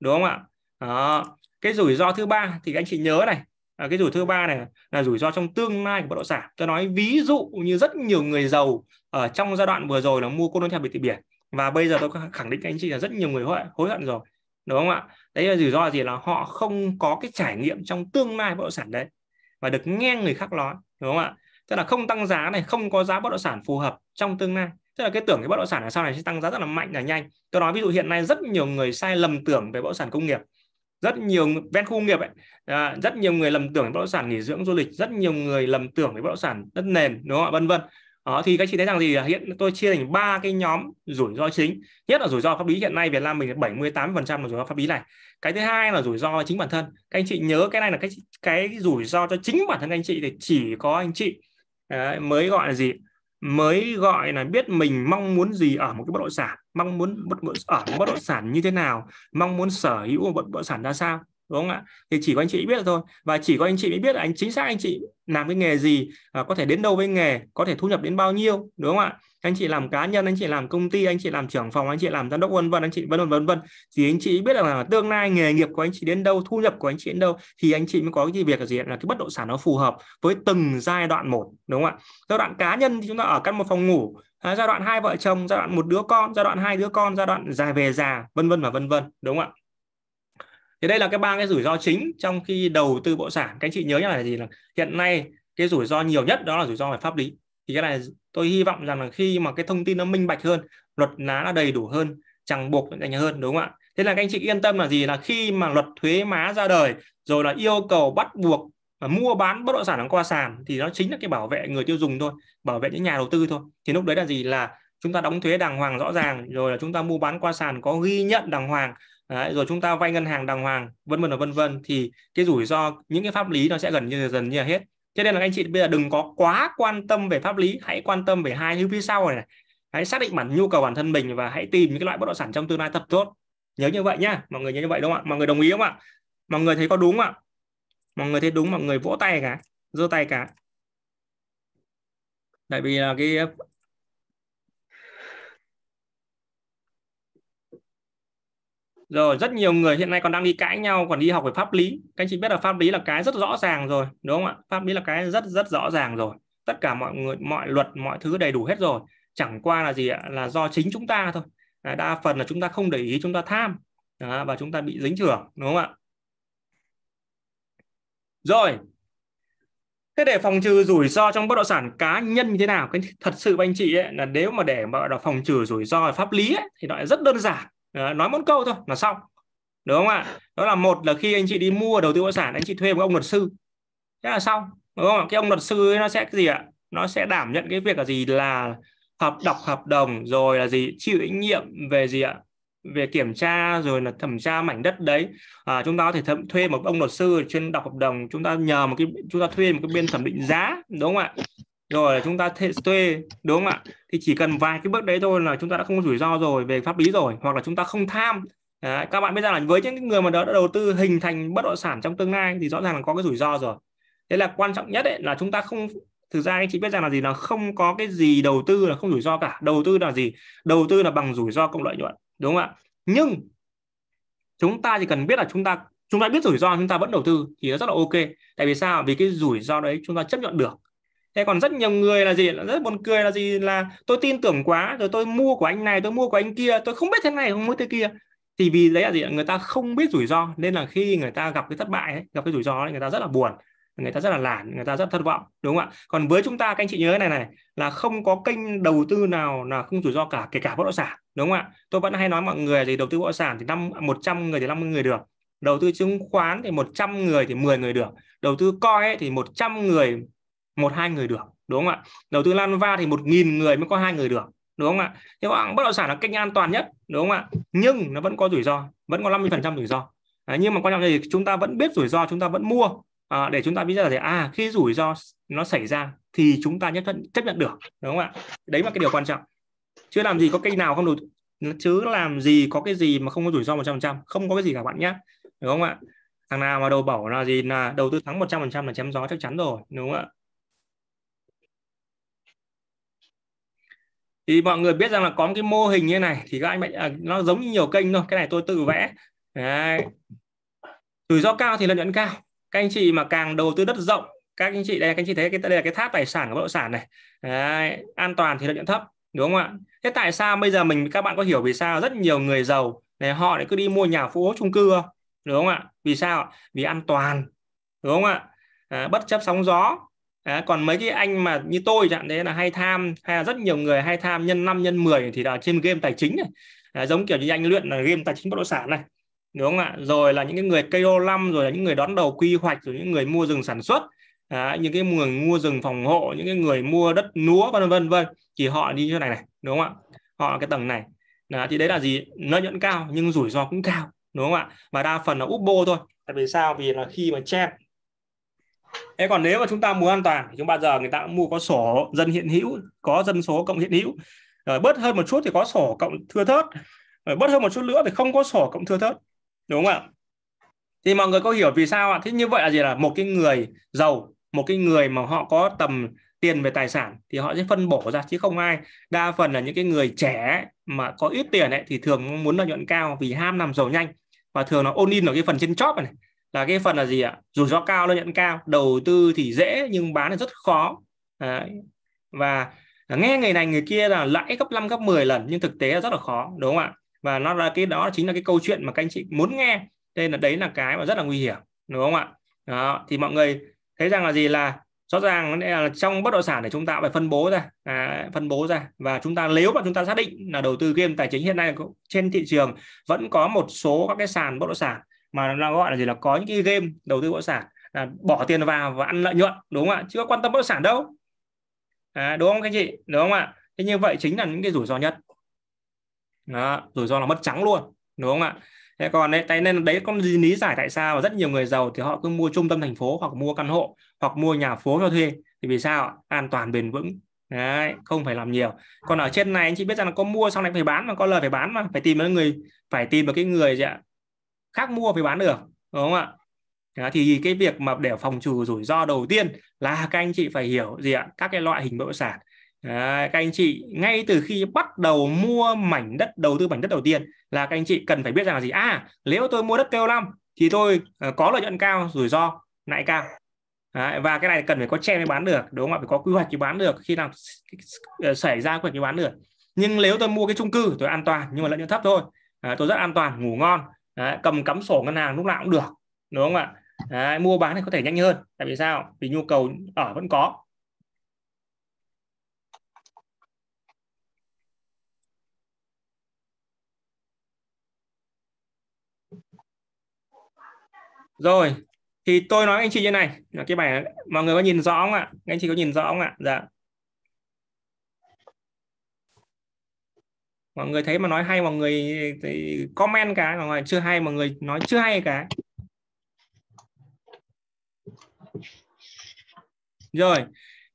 đúng không ạ đó. cái rủi ro thứ ba thì các anh chị nhớ này à, cái rủi ro thứ ba này là rủi ro trong tương lai của bất động sản tôi nói ví dụ như rất nhiều người giàu ở trong giai đoạn vừa rồi là mua condotel biệt thự biển và bây giờ tôi khẳng định các anh chị là rất nhiều người hối, hối hận rồi đúng không ạ đấy là rủi ro gì là họ không có cái trải nghiệm trong tương lai bất động sản đấy và được nghe người khác nói đúng không ạ tức là không tăng giá này không có giá bất động sản phù hợp trong tương lai tức là cái tưởng cái bất động sản là sau này sẽ tăng giá rất là mạnh là nhanh tôi nói ví dụ hiện nay rất nhiều người sai lầm tưởng về bất động sản công nghiệp rất nhiều ven khu nghiệp ấy, à, rất nhiều người lầm tưởng về bất động sản nghỉ dưỡng du lịch rất nhiều người lầm tưởng về bất động sản đất nền đúng không ạ vân vân đó, ờ, thì các chị thấy rằng gì à, hiện tôi chia thành ba cái nhóm rủi ro chính nhất là rủi ro pháp lý hiện nay Việt Nam mình là 78 phần trăm là rủi ro pháp lý này cái thứ hai là rủi ro chính bản thân các anh chị nhớ cái này là cái cái rủi ro cho chính bản thân anh chị thì chỉ có anh chị đấy, mới gọi là gì mới gọi là biết mình mong muốn gì ở một cái bất động sản mong muốn bất, ở một bất động sản như thế nào mong muốn sở hữu một bất động sản ra sao đúng không ạ thì chỉ có anh chị biết thôi và chỉ có anh chị mới biết là anh chính xác anh chị làm cái nghề gì có thể đến đâu với nghề có thể thu nhập đến bao nhiêu đúng không ạ anh chị làm cá nhân anh chị làm công ty anh chị làm trưởng phòng anh chị làm giám đốc vân vân anh chị vân vân vân vân thì anh chị biết là, tương lai nghề nghiệp của anh chị đến đâu thu nhập của anh chị đến đâu thì anh chị mới có cái việc là gì là cái bất động sản nó phù hợp với từng giai đoạn một đúng không ạ giai đoạn cá nhân thì chúng ta ở căn một phòng ngủ giai đoạn hai vợ chồng giai đoạn một đứa con giai đoạn hai đứa con giai đoạn dài về già vân vân và vân vân đúng không ạ thì đây là cái ba cái rủi ro chính trong khi đầu tư bộ sản các anh chị nhớ là gì là hiện nay cái rủi ro nhiều nhất đó là rủi ro về pháp lý thì cái này tôi hy vọng rằng là khi mà cái thông tin nó minh bạch hơn luật lá nó đầy đủ hơn chẳng buộc đánh hơn đúng không ạ thế là các anh chị yên tâm là gì là khi mà luật thuế má ra đời rồi là yêu cầu bắt buộc mà mua bán bất động sản qua sàn thì nó chính là cái bảo vệ người tiêu dùng thôi bảo vệ những nhà đầu tư thôi thì lúc đấy là gì là chúng ta đóng thuế đàng hoàng rõ ràng rồi là chúng ta mua bán qua sàn có ghi nhận đàng hoàng Đấy, rồi chúng ta vay ngân hàng đàng hoàng vân vân và vân vân thì cái rủi ro những cái pháp lý nó sẽ gần như dần như là hết cho nên là anh chị bây giờ đừng có quá quan tâm về pháp lý hãy quan tâm về hai thứ phía sau này, này. hãy xác định bản nhu cầu bản thân mình và hãy tìm những cái loại bất động sản trong tương lai thật tốt nhớ như vậy nhá mọi người nhớ như vậy đúng không ạ mọi người đồng ý không ạ mọi người thấy có đúng không ạ mọi người thấy đúng mọi người vỗ tay cả giơ tay cả tại vì là cái rồi rất nhiều người hiện nay còn đang đi cãi nhau còn đi học về pháp lý các anh chị biết là pháp lý là cái rất rõ ràng rồi đúng không ạ pháp lý là cái rất rất rõ ràng rồi tất cả mọi người mọi luật mọi thứ đầy đủ hết rồi chẳng qua là gì ạ là do chính chúng ta thôi à, đa phần là chúng ta không để ý chúng ta tham và chúng ta bị dính trưởng đúng không ạ rồi thế để phòng trừ rủi ro trong bất động sản cá nhân như thế nào cái thật sự anh chị ấy, là nếu mà để mà phòng trừ rủi ro pháp lý ấy, thì nó lại rất đơn giản Ờ, nói một câu thôi là xong đúng không ạ đó là một là khi anh chị đi mua đầu tư bất sản anh chị thuê một ông luật sư thế là xong đúng không ạ cái ông luật sư ấy nó sẽ cái gì ạ nó sẽ đảm nhận cái việc là gì là hợp đọc hợp đồng rồi là gì chịu trách nhiệm về gì ạ về kiểm tra rồi là thẩm tra mảnh đất đấy à, chúng ta có thể thẩm, thuê một ông luật sư chuyên đọc hợp đồng chúng ta nhờ một cái chúng ta thuê một cái bên thẩm định giá đúng không ạ rồi chúng ta thuê, thuê đúng không ạ thì chỉ cần vài cái bước đấy thôi là chúng ta đã không có rủi ro rồi về pháp lý rồi hoặc là chúng ta không tham Đấy, các bạn biết rằng là với những người mà đã đầu tư hình thành bất động sản trong tương lai thì rõ ràng là có cái rủi ro rồi thế là quan trọng nhất ấy, là chúng ta không thực ra anh chị biết rằng là gì là không có cái gì đầu tư là không rủi ro cả đầu tư là gì đầu tư là bằng rủi ro cộng lợi nhuận đúng không ạ nhưng chúng ta chỉ cần biết là chúng ta chúng ta biết rủi ro chúng ta vẫn đầu tư thì nó rất là ok tại vì sao vì cái rủi ro đấy chúng ta chấp nhận được thế còn rất nhiều người là gì rất buồn cười là gì là tôi tin tưởng quá rồi tôi mua của anh này tôi mua của anh kia tôi không biết thế này không biết thế kia thì vì đấy là gì người ta không biết rủi ro nên là khi người ta gặp cái thất bại ấy, gặp cái rủi ro ấy, người ta rất là buồn người ta rất là lản người ta rất thất vọng đúng không ạ còn với chúng ta các anh chị nhớ cái này này là không có kênh đầu tư nào là không rủi ro cả kể cả bất động sản đúng không ạ tôi vẫn hay nói mọi người thì đầu tư bất động sản thì năm 100 người thì 50 người được đầu tư chứng khoán thì 100 người thì 10 người được đầu tư coi ấy, thì 100 người một hai người được đúng không ạ đầu tư lan va thì một nghìn người mới có hai người được đúng không ạ thế bạn vâng, bất động sản là cách an toàn nhất đúng không ạ nhưng nó vẫn có rủi ro vẫn có 50 phần trăm rủi ro à, nhưng mà quan trọng là gì chúng ta vẫn biết rủi ro chúng ta vẫn mua à, để chúng ta biết là thì à khi rủi ro nó xảy ra thì chúng ta nhất nhận chấp nhận được đúng không ạ đấy là cái điều quan trọng Chưa làm gì có cây nào không đủ chứ làm gì có cái gì mà không có rủi ro 100% không có cái gì cả bạn nhé đúng không ạ thằng nào mà đầu bảo là gì là đầu tư thắng 100% là chém gió chắc chắn rồi đúng không ạ thì mọi người biết rằng là có một cái mô hình như này thì các anh bạn à, nó giống như nhiều kênh thôi cái này tôi tự vẽ Đấy. rủi ro cao thì lợi nhuận cao các anh chị mà càng đầu tư đất rộng các anh chị đây các anh chị thấy cái đây là cái tháp tài sản của bất động sản này Đấy. an toàn thì lợi nhuận thấp đúng không ạ thế tại sao bây giờ mình các bạn có hiểu vì sao rất nhiều người giàu này họ lại cứ đi mua nhà phố chung cư không đúng không ạ vì sao vì an toàn đúng không ạ à, bất chấp sóng gió À, còn mấy cái anh mà như tôi chẳng thế là hay tham hay là rất nhiều người hay tham nhân 5 nhân 10 thì là trên game tài chính này. À, giống kiểu như anh luyện là game tài chính bất động sản này đúng không ạ rồi là những cái người cây KO 5 rồi là những người đón đầu quy hoạch rồi những người mua rừng sản xuất à, những cái người mua rừng phòng hộ những cái người mua đất núa vân vân vân thì họ đi như này này đúng không ạ họ cái tầng này à, thì đấy là gì lợi nhuận cao nhưng rủi ro cũng cao đúng không ạ và đa phần là úp bô thôi tại vì sao vì là khi mà chen thế còn nếu mà chúng ta muốn an toàn thì chúng bao giờ người ta cũng mua có sổ dân hiện hữu có dân số cộng hiện hữu rồi bớt hơn một chút thì có sổ cộng thưa thớt rồi bớt hơn một chút nữa thì không có sổ cộng thưa thớt đúng không ạ thì mọi người có hiểu vì sao ạ thế như vậy là gì là một cái người giàu một cái người mà họ có tầm tiền về tài sản thì họ sẽ phân bổ ra chứ không ai đa phần là những cái người trẻ mà có ít tiền ấy, thì thường muốn lợi nhuận cao vì ham làm giàu nhanh và thường nó ôn in ở cái phần trên chóp này là cái phần là gì ạ rủi ro cao lợi nhuận cao đầu tư thì dễ nhưng bán thì rất khó Đấy. và nghe người này người kia là lãi gấp 5 gấp 10 lần nhưng thực tế là rất là khó đúng không ạ và nó là cái đó chính là cái câu chuyện mà các anh chị muốn nghe nên là đấy là cái mà rất là nguy hiểm đúng không ạ đó. thì mọi người thấy rằng là gì là rõ ràng là trong bất động sản để chúng ta phải phân bố ra à, phân bố ra và chúng ta nếu mà chúng ta xác định là đầu tư game tài chính hiện nay trên thị trường vẫn có một số các cái sàn bất động sản mà nó gọi là gì là có những cái game đầu tư bất động sản là bỏ tiền vào và ăn lợi nhuận đúng không ạ chứ có quan tâm bất động sản đâu à, đúng không các chị đúng không ạ thế như vậy chính là những cái rủi ro nhất đó, rủi ro là mất trắng luôn đúng không ạ thế còn đấy tại nên đấy con lý giải tại sao mà rất nhiều người giàu thì họ cứ mua trung tâm thành phố hoặc mua căn hộ hoặc mua nhà phố cho thuê thì vì sao an toàn bền vững đấy, không phải làm nhiều còn ở trên này anh chị biết rằng là có mua xong này phải bán mà có lời phải bán mà phải tìm được người phải tìm được cái người gì ạ khác mua về bán được đúng không ạ thì cái việc mà để phòng trừ rủi ro đầu tiên là các anh chị phải hiểu gì ạ các cái loại hình bất động sản các anh chị ngay từ khi bắt đầu mua mảnh đất đầu tư mảnh đất đầu tiên là các anh chị cần phải biết rằng là gì à nếu tôi mua đất kêu năm thì tôi ờ, có lợi nhuận cao rủi ro lại cao Đấy, và cái này cần phải có che mới bán được đúng không ạ phải có quy hoạch thì bán được khi nào xảy ra quy hoạch thì bán được nhưng nếu tôi mua cái chung cư tôi an toàn nhưng mà lợi nhuận thấp thôi à, tôi rất an toàn ngủ ngon Đấy, cầm cắm sổ ngân hàng lúc nào cũng được đúng không ạ Đấy, mua bán thì có thể nhanh hơn tại vì sao vì nhu cầu ở vẫn có rồi thì tôi nói anh chị như này là cái bài này, mọi người có nhìn rõ không ạ anh chị có nhìn rõ không ạ dạ mọi người thấy mà nói hay mọi người thì comment cái mọi người chưa hay mọi người nói chưa hay cả rồi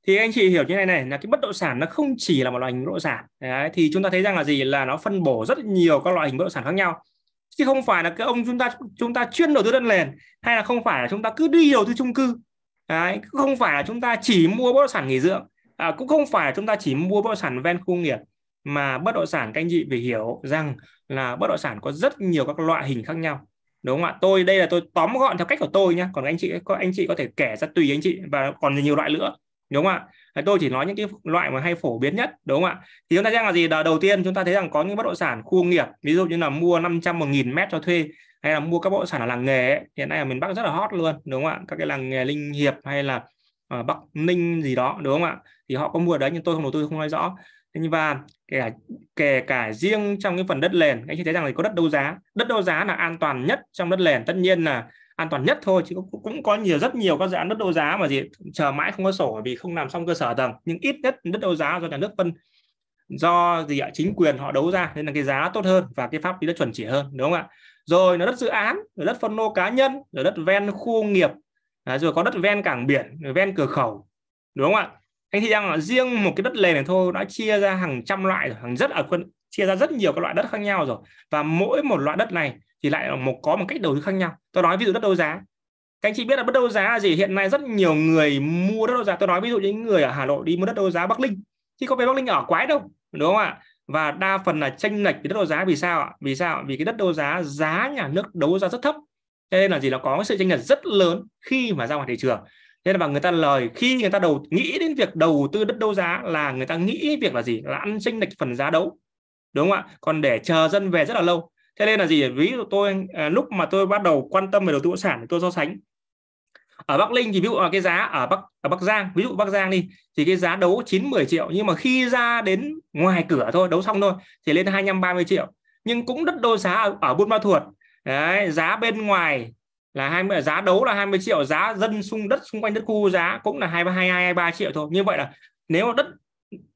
thì anh chị hiểu như này này là cái bất động sản nó không chỉ là một loại hình bất động sản Đấy, thì chúng ta thấy rằng là gì là nó phân bổ rất nhiều các loại hình bất động sản khác nhau chứ không phải là cái ông chúng ta chúng ta chuyên đầu tư đất nền hay là không phải là chúng ta cứ đi đầu tư chung cư Đấy, không phải là chúng ta chỉ mua bất động sản nghỉ dưỡng à, cũng không phải là chúng ta chỉ mua bất động sản ven khu nghiệp mà bất động sản các anh chị phải hiểu rằng là bất động sản có rất nhiều các loại hình khác nhau đúng không ạ tôi đây là tôi tóm gọn theo cách của tôi nhé còn anh chị có anh chị có thể kể ra tùy anh chị và còn nhiều loại nữa đúng không ạ tôi chỉ nói những cái loại mà hay phổ biến nhất đúng không ạ thì chúng ta rằng là gì đầu tiên chúng ta thấy rằng có những bất động sản khu nghiệp ví dụ như là mua 500 một nghìn mét cho thuê hay là mua các bất động sản ở làng nghề ấy. hiện nay ở miền Bắc rất là hot luôn đúng không ạ các cái làng nghề Linh Hiệp hay là ở ờ, Bắc Ninh gì đó đúng không ạ thì họ có mua đấy nhưng tôi không đầu tư không nói rõ và kể cả kể cả riêng trong cái phần đất nền anh chị thấy rằng là có đất đấu giá đất đấu giá là an toàn nhất trong đất nền tất nhiên là an toàn nhất thôi chứ cũng có nhiều rất nhiều các dự án đất đấu giá mà gì chờ mãi không có sổ vì không làm xong cơ sở tầng nhưng ít nhất đất đấu giá do nhà nước phân do gì ạ chính quyền họ đấu ra nên là cái giá tốt hơn và cái pháp lý nó chuẩn chỉ hơn đúng không ạ rồi nó đất dự án rồi đất phân lô cá nhân rồi đất ven khu nghiệp rồi có đất ven cảng biển rồi ven cửa khẩu đúng không ạ anh thị rằng riêng một cái đất nền này thôi đã chia ra hàng trăm loại rồi hàng rất ở quân chia ra rất nhiều các loại đất khác nhau rồi và mỗi một loại đất này thì lại là một có một cách đầu tư khác nhau tôi nói ví dụ đất đấu giá các anh chị biết là đất đấu giá là gì hiện nay rất nhiều người mua đất đấu giá tôi nói ví dụ những người ở hà nội đi mua đất đấu giá bắc linh chứ có về bắc linh ở quái đâu đúng không ạ và đa phần là tranh lệch với đất đấu giá vì sao ạ vì sao vì cái đất đấu giá giá nhà nước đấu giá rất thấp cho nên là gì nó có sự tranh lệch rất lớn khi mà ra ngoài thị trường nên là người ta lời khi người ta đầu nghĩ đến việc đầu tư đất đấu giá là người ta nghĩ việc là gì là ăn sinh lệch phần giá đấu đúng không ạ còn để chờ dân về rất là lâu thế nên là gì ví dụ tôi à, lúc mà tôi bắt đầu quan tâm về đầu tư bất sản thì tôi so sánh ở Bắc Ninh thì ví dụ là cái giá ở Bắc ở Bắc Giang ví dụ Bắc Giang đi thì cái giá đấu 9 10 triệu nhưng mà khi ra đến ngoài cửa thôi đấu xong thôi thì lên 25 30 triệu nhưng cũng đất đô giá ở, ở Buôn Ma Thuột đấy, giá bên ngoài là 20 giá đấu là 20 triệu giá dân xung đất xung quanh đất khu giá cũng là 22 23 triệu thôi như vậy là nếu mà đất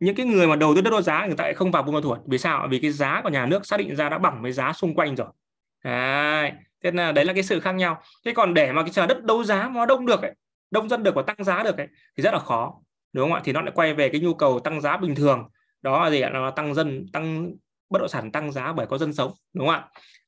những cái người mà đầu tư đất đô giá người ta lại không vào Buôn Ma Thuột vì sao vì cái giá của nhà nước xác định ra đã bằng với giá xung quanh rồi đấy thế là đấy là cái sự khác nhau thế còn để mà cái chờ đất đấu giá nó đông được ấy, đông dân được và tăng giá được ấy, thì rất là khó đúng không ạ thì nó lại quay về cái nhu cầu tăng giá bình thường đó là gì ạ nó tăng dân tăng bất động sản tăng giá bởi có dân sống đúng không ạ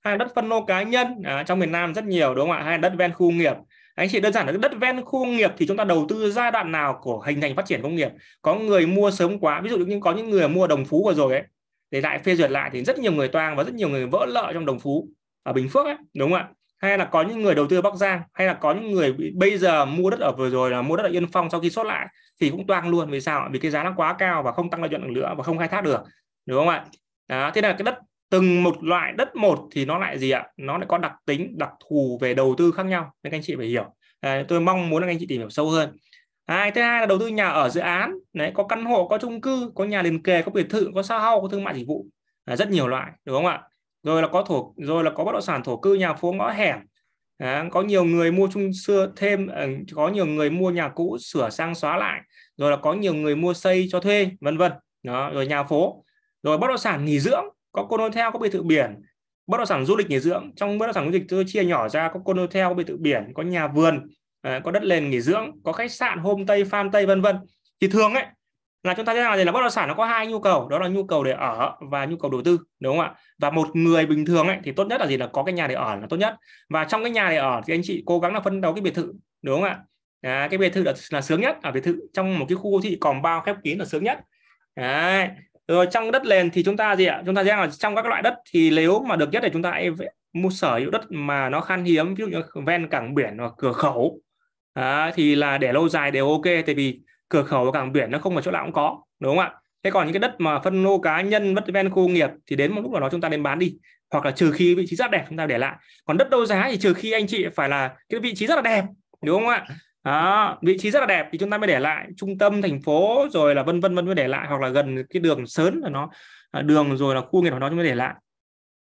hay đất phân lô cá nhân à, trong miền Nam rất nhiều đúng không ạ hay đất ven khu nghiệp anh chị đơn giản là đất ven khu nghiệp thì chúng ta đầu tư giai đoạn nào của hình thành phát triển công nghiệp có người mua sớm quá ví dụ như có những người mua đồng phú vừa rồi ấy để lại phê duyệt lại thì rất nhiều người toang và rất nhiều người vỡ lợi trong đồng phú ở bình phước ấy đúng không ạ hay là có những người đầu tư ở bắc giang hay là có những người bây giờ mua đất ở vừa rồi là mua đất ở yên phong sau khi sốt lại thì cũng toang luôn vì sao vì cái giá nó quá cao và không tăng lợi nhuận được nữa và không khai thác được đúng không ạ đó thế là cái đất từng một loại đất một thì nó lại gì ạ nó lại có đặc tính đặc thù về đầu tư khác nhau nên các anh chị phải hiểu à, tôi mong muốn các anh chị tìm hiểu sâu hơn à, thứ hai là đầu tư nhà ở dự án đấy có căn hộ có chung cư có nhà liền kề có biệt thự có sao hau có thương mại dịch vụ à, rất nhiều loại đúng không ạ rồi là có thổ rồi là có bất động sản thổ cư nhà phố ngõ hẻm à, có nhiều người mua chung xưa thêm ờ, có nhiều người mua nhà cũ sửa sang xóa lại rồi là có nhiều người mua xây cho thuê vân vân đó rồi nhà phố rồi bất động sản nghỉ dưỡng có condotel có biệt thự biển bất động sản du lịch nghỉ dưỡng trong bất động sản du lịch tôi chia nhỏ ra có condotel có biệt thự biển có nhà vườn à, có đất nền nghỉ dưỡng có khách sạn homestay farmstay vân vân thì thường ấy là chúng ta thấy rằng là bất động sản nó có hai nhu cầu đó là nhu cầu để ở và nhu cầu đầu tư đúng không ạ và một người bình thường ấy thì tốt nhất là gì là có cái nhà để ở là tốt nhất và trong cái nhà để ở thì anh chị cố gắng là phân đấu cái biệt thự đúng không ạ à, cái biệt thự là, là sướng nhất ở biệt thự trong một cái khu đô thị còn bao khép kín là sướng nhất Đấy rồi trong đất nền thì chúng ta gì ạ chúng ta đang là trong các loại đất thì nếu mà được nhất thì chúng ta hãy mua sở hữu đất mà nó khan hiếm ví dụ như ven cảng biển hoặc cửa khẩu à, thì là để lâu dài đều ok tại vì cửa khẩu và cảng biển nó không phải chỗ nào cũng có đúng không ạ thế còn những cái đất mà phân lô cá nhân đất ven khu nghiệp thì đến một lúc nào đó chúng ta nên bán đi hoặc là trừ khi vị trí rất đẹp chúng ta để lại còn đất đấu giá thì trừ khi anh chị phải là cái vị trí rất là đẹp đúng không ạ đó, vị trí rất là đẹp thì chúng ta mới để lại trung tâm thành phố rồi là vân vân vân mới để lại hoặc là gần cái đường sớm là nó à, đường rồi là khu nghiệp của nó chúng ta để lại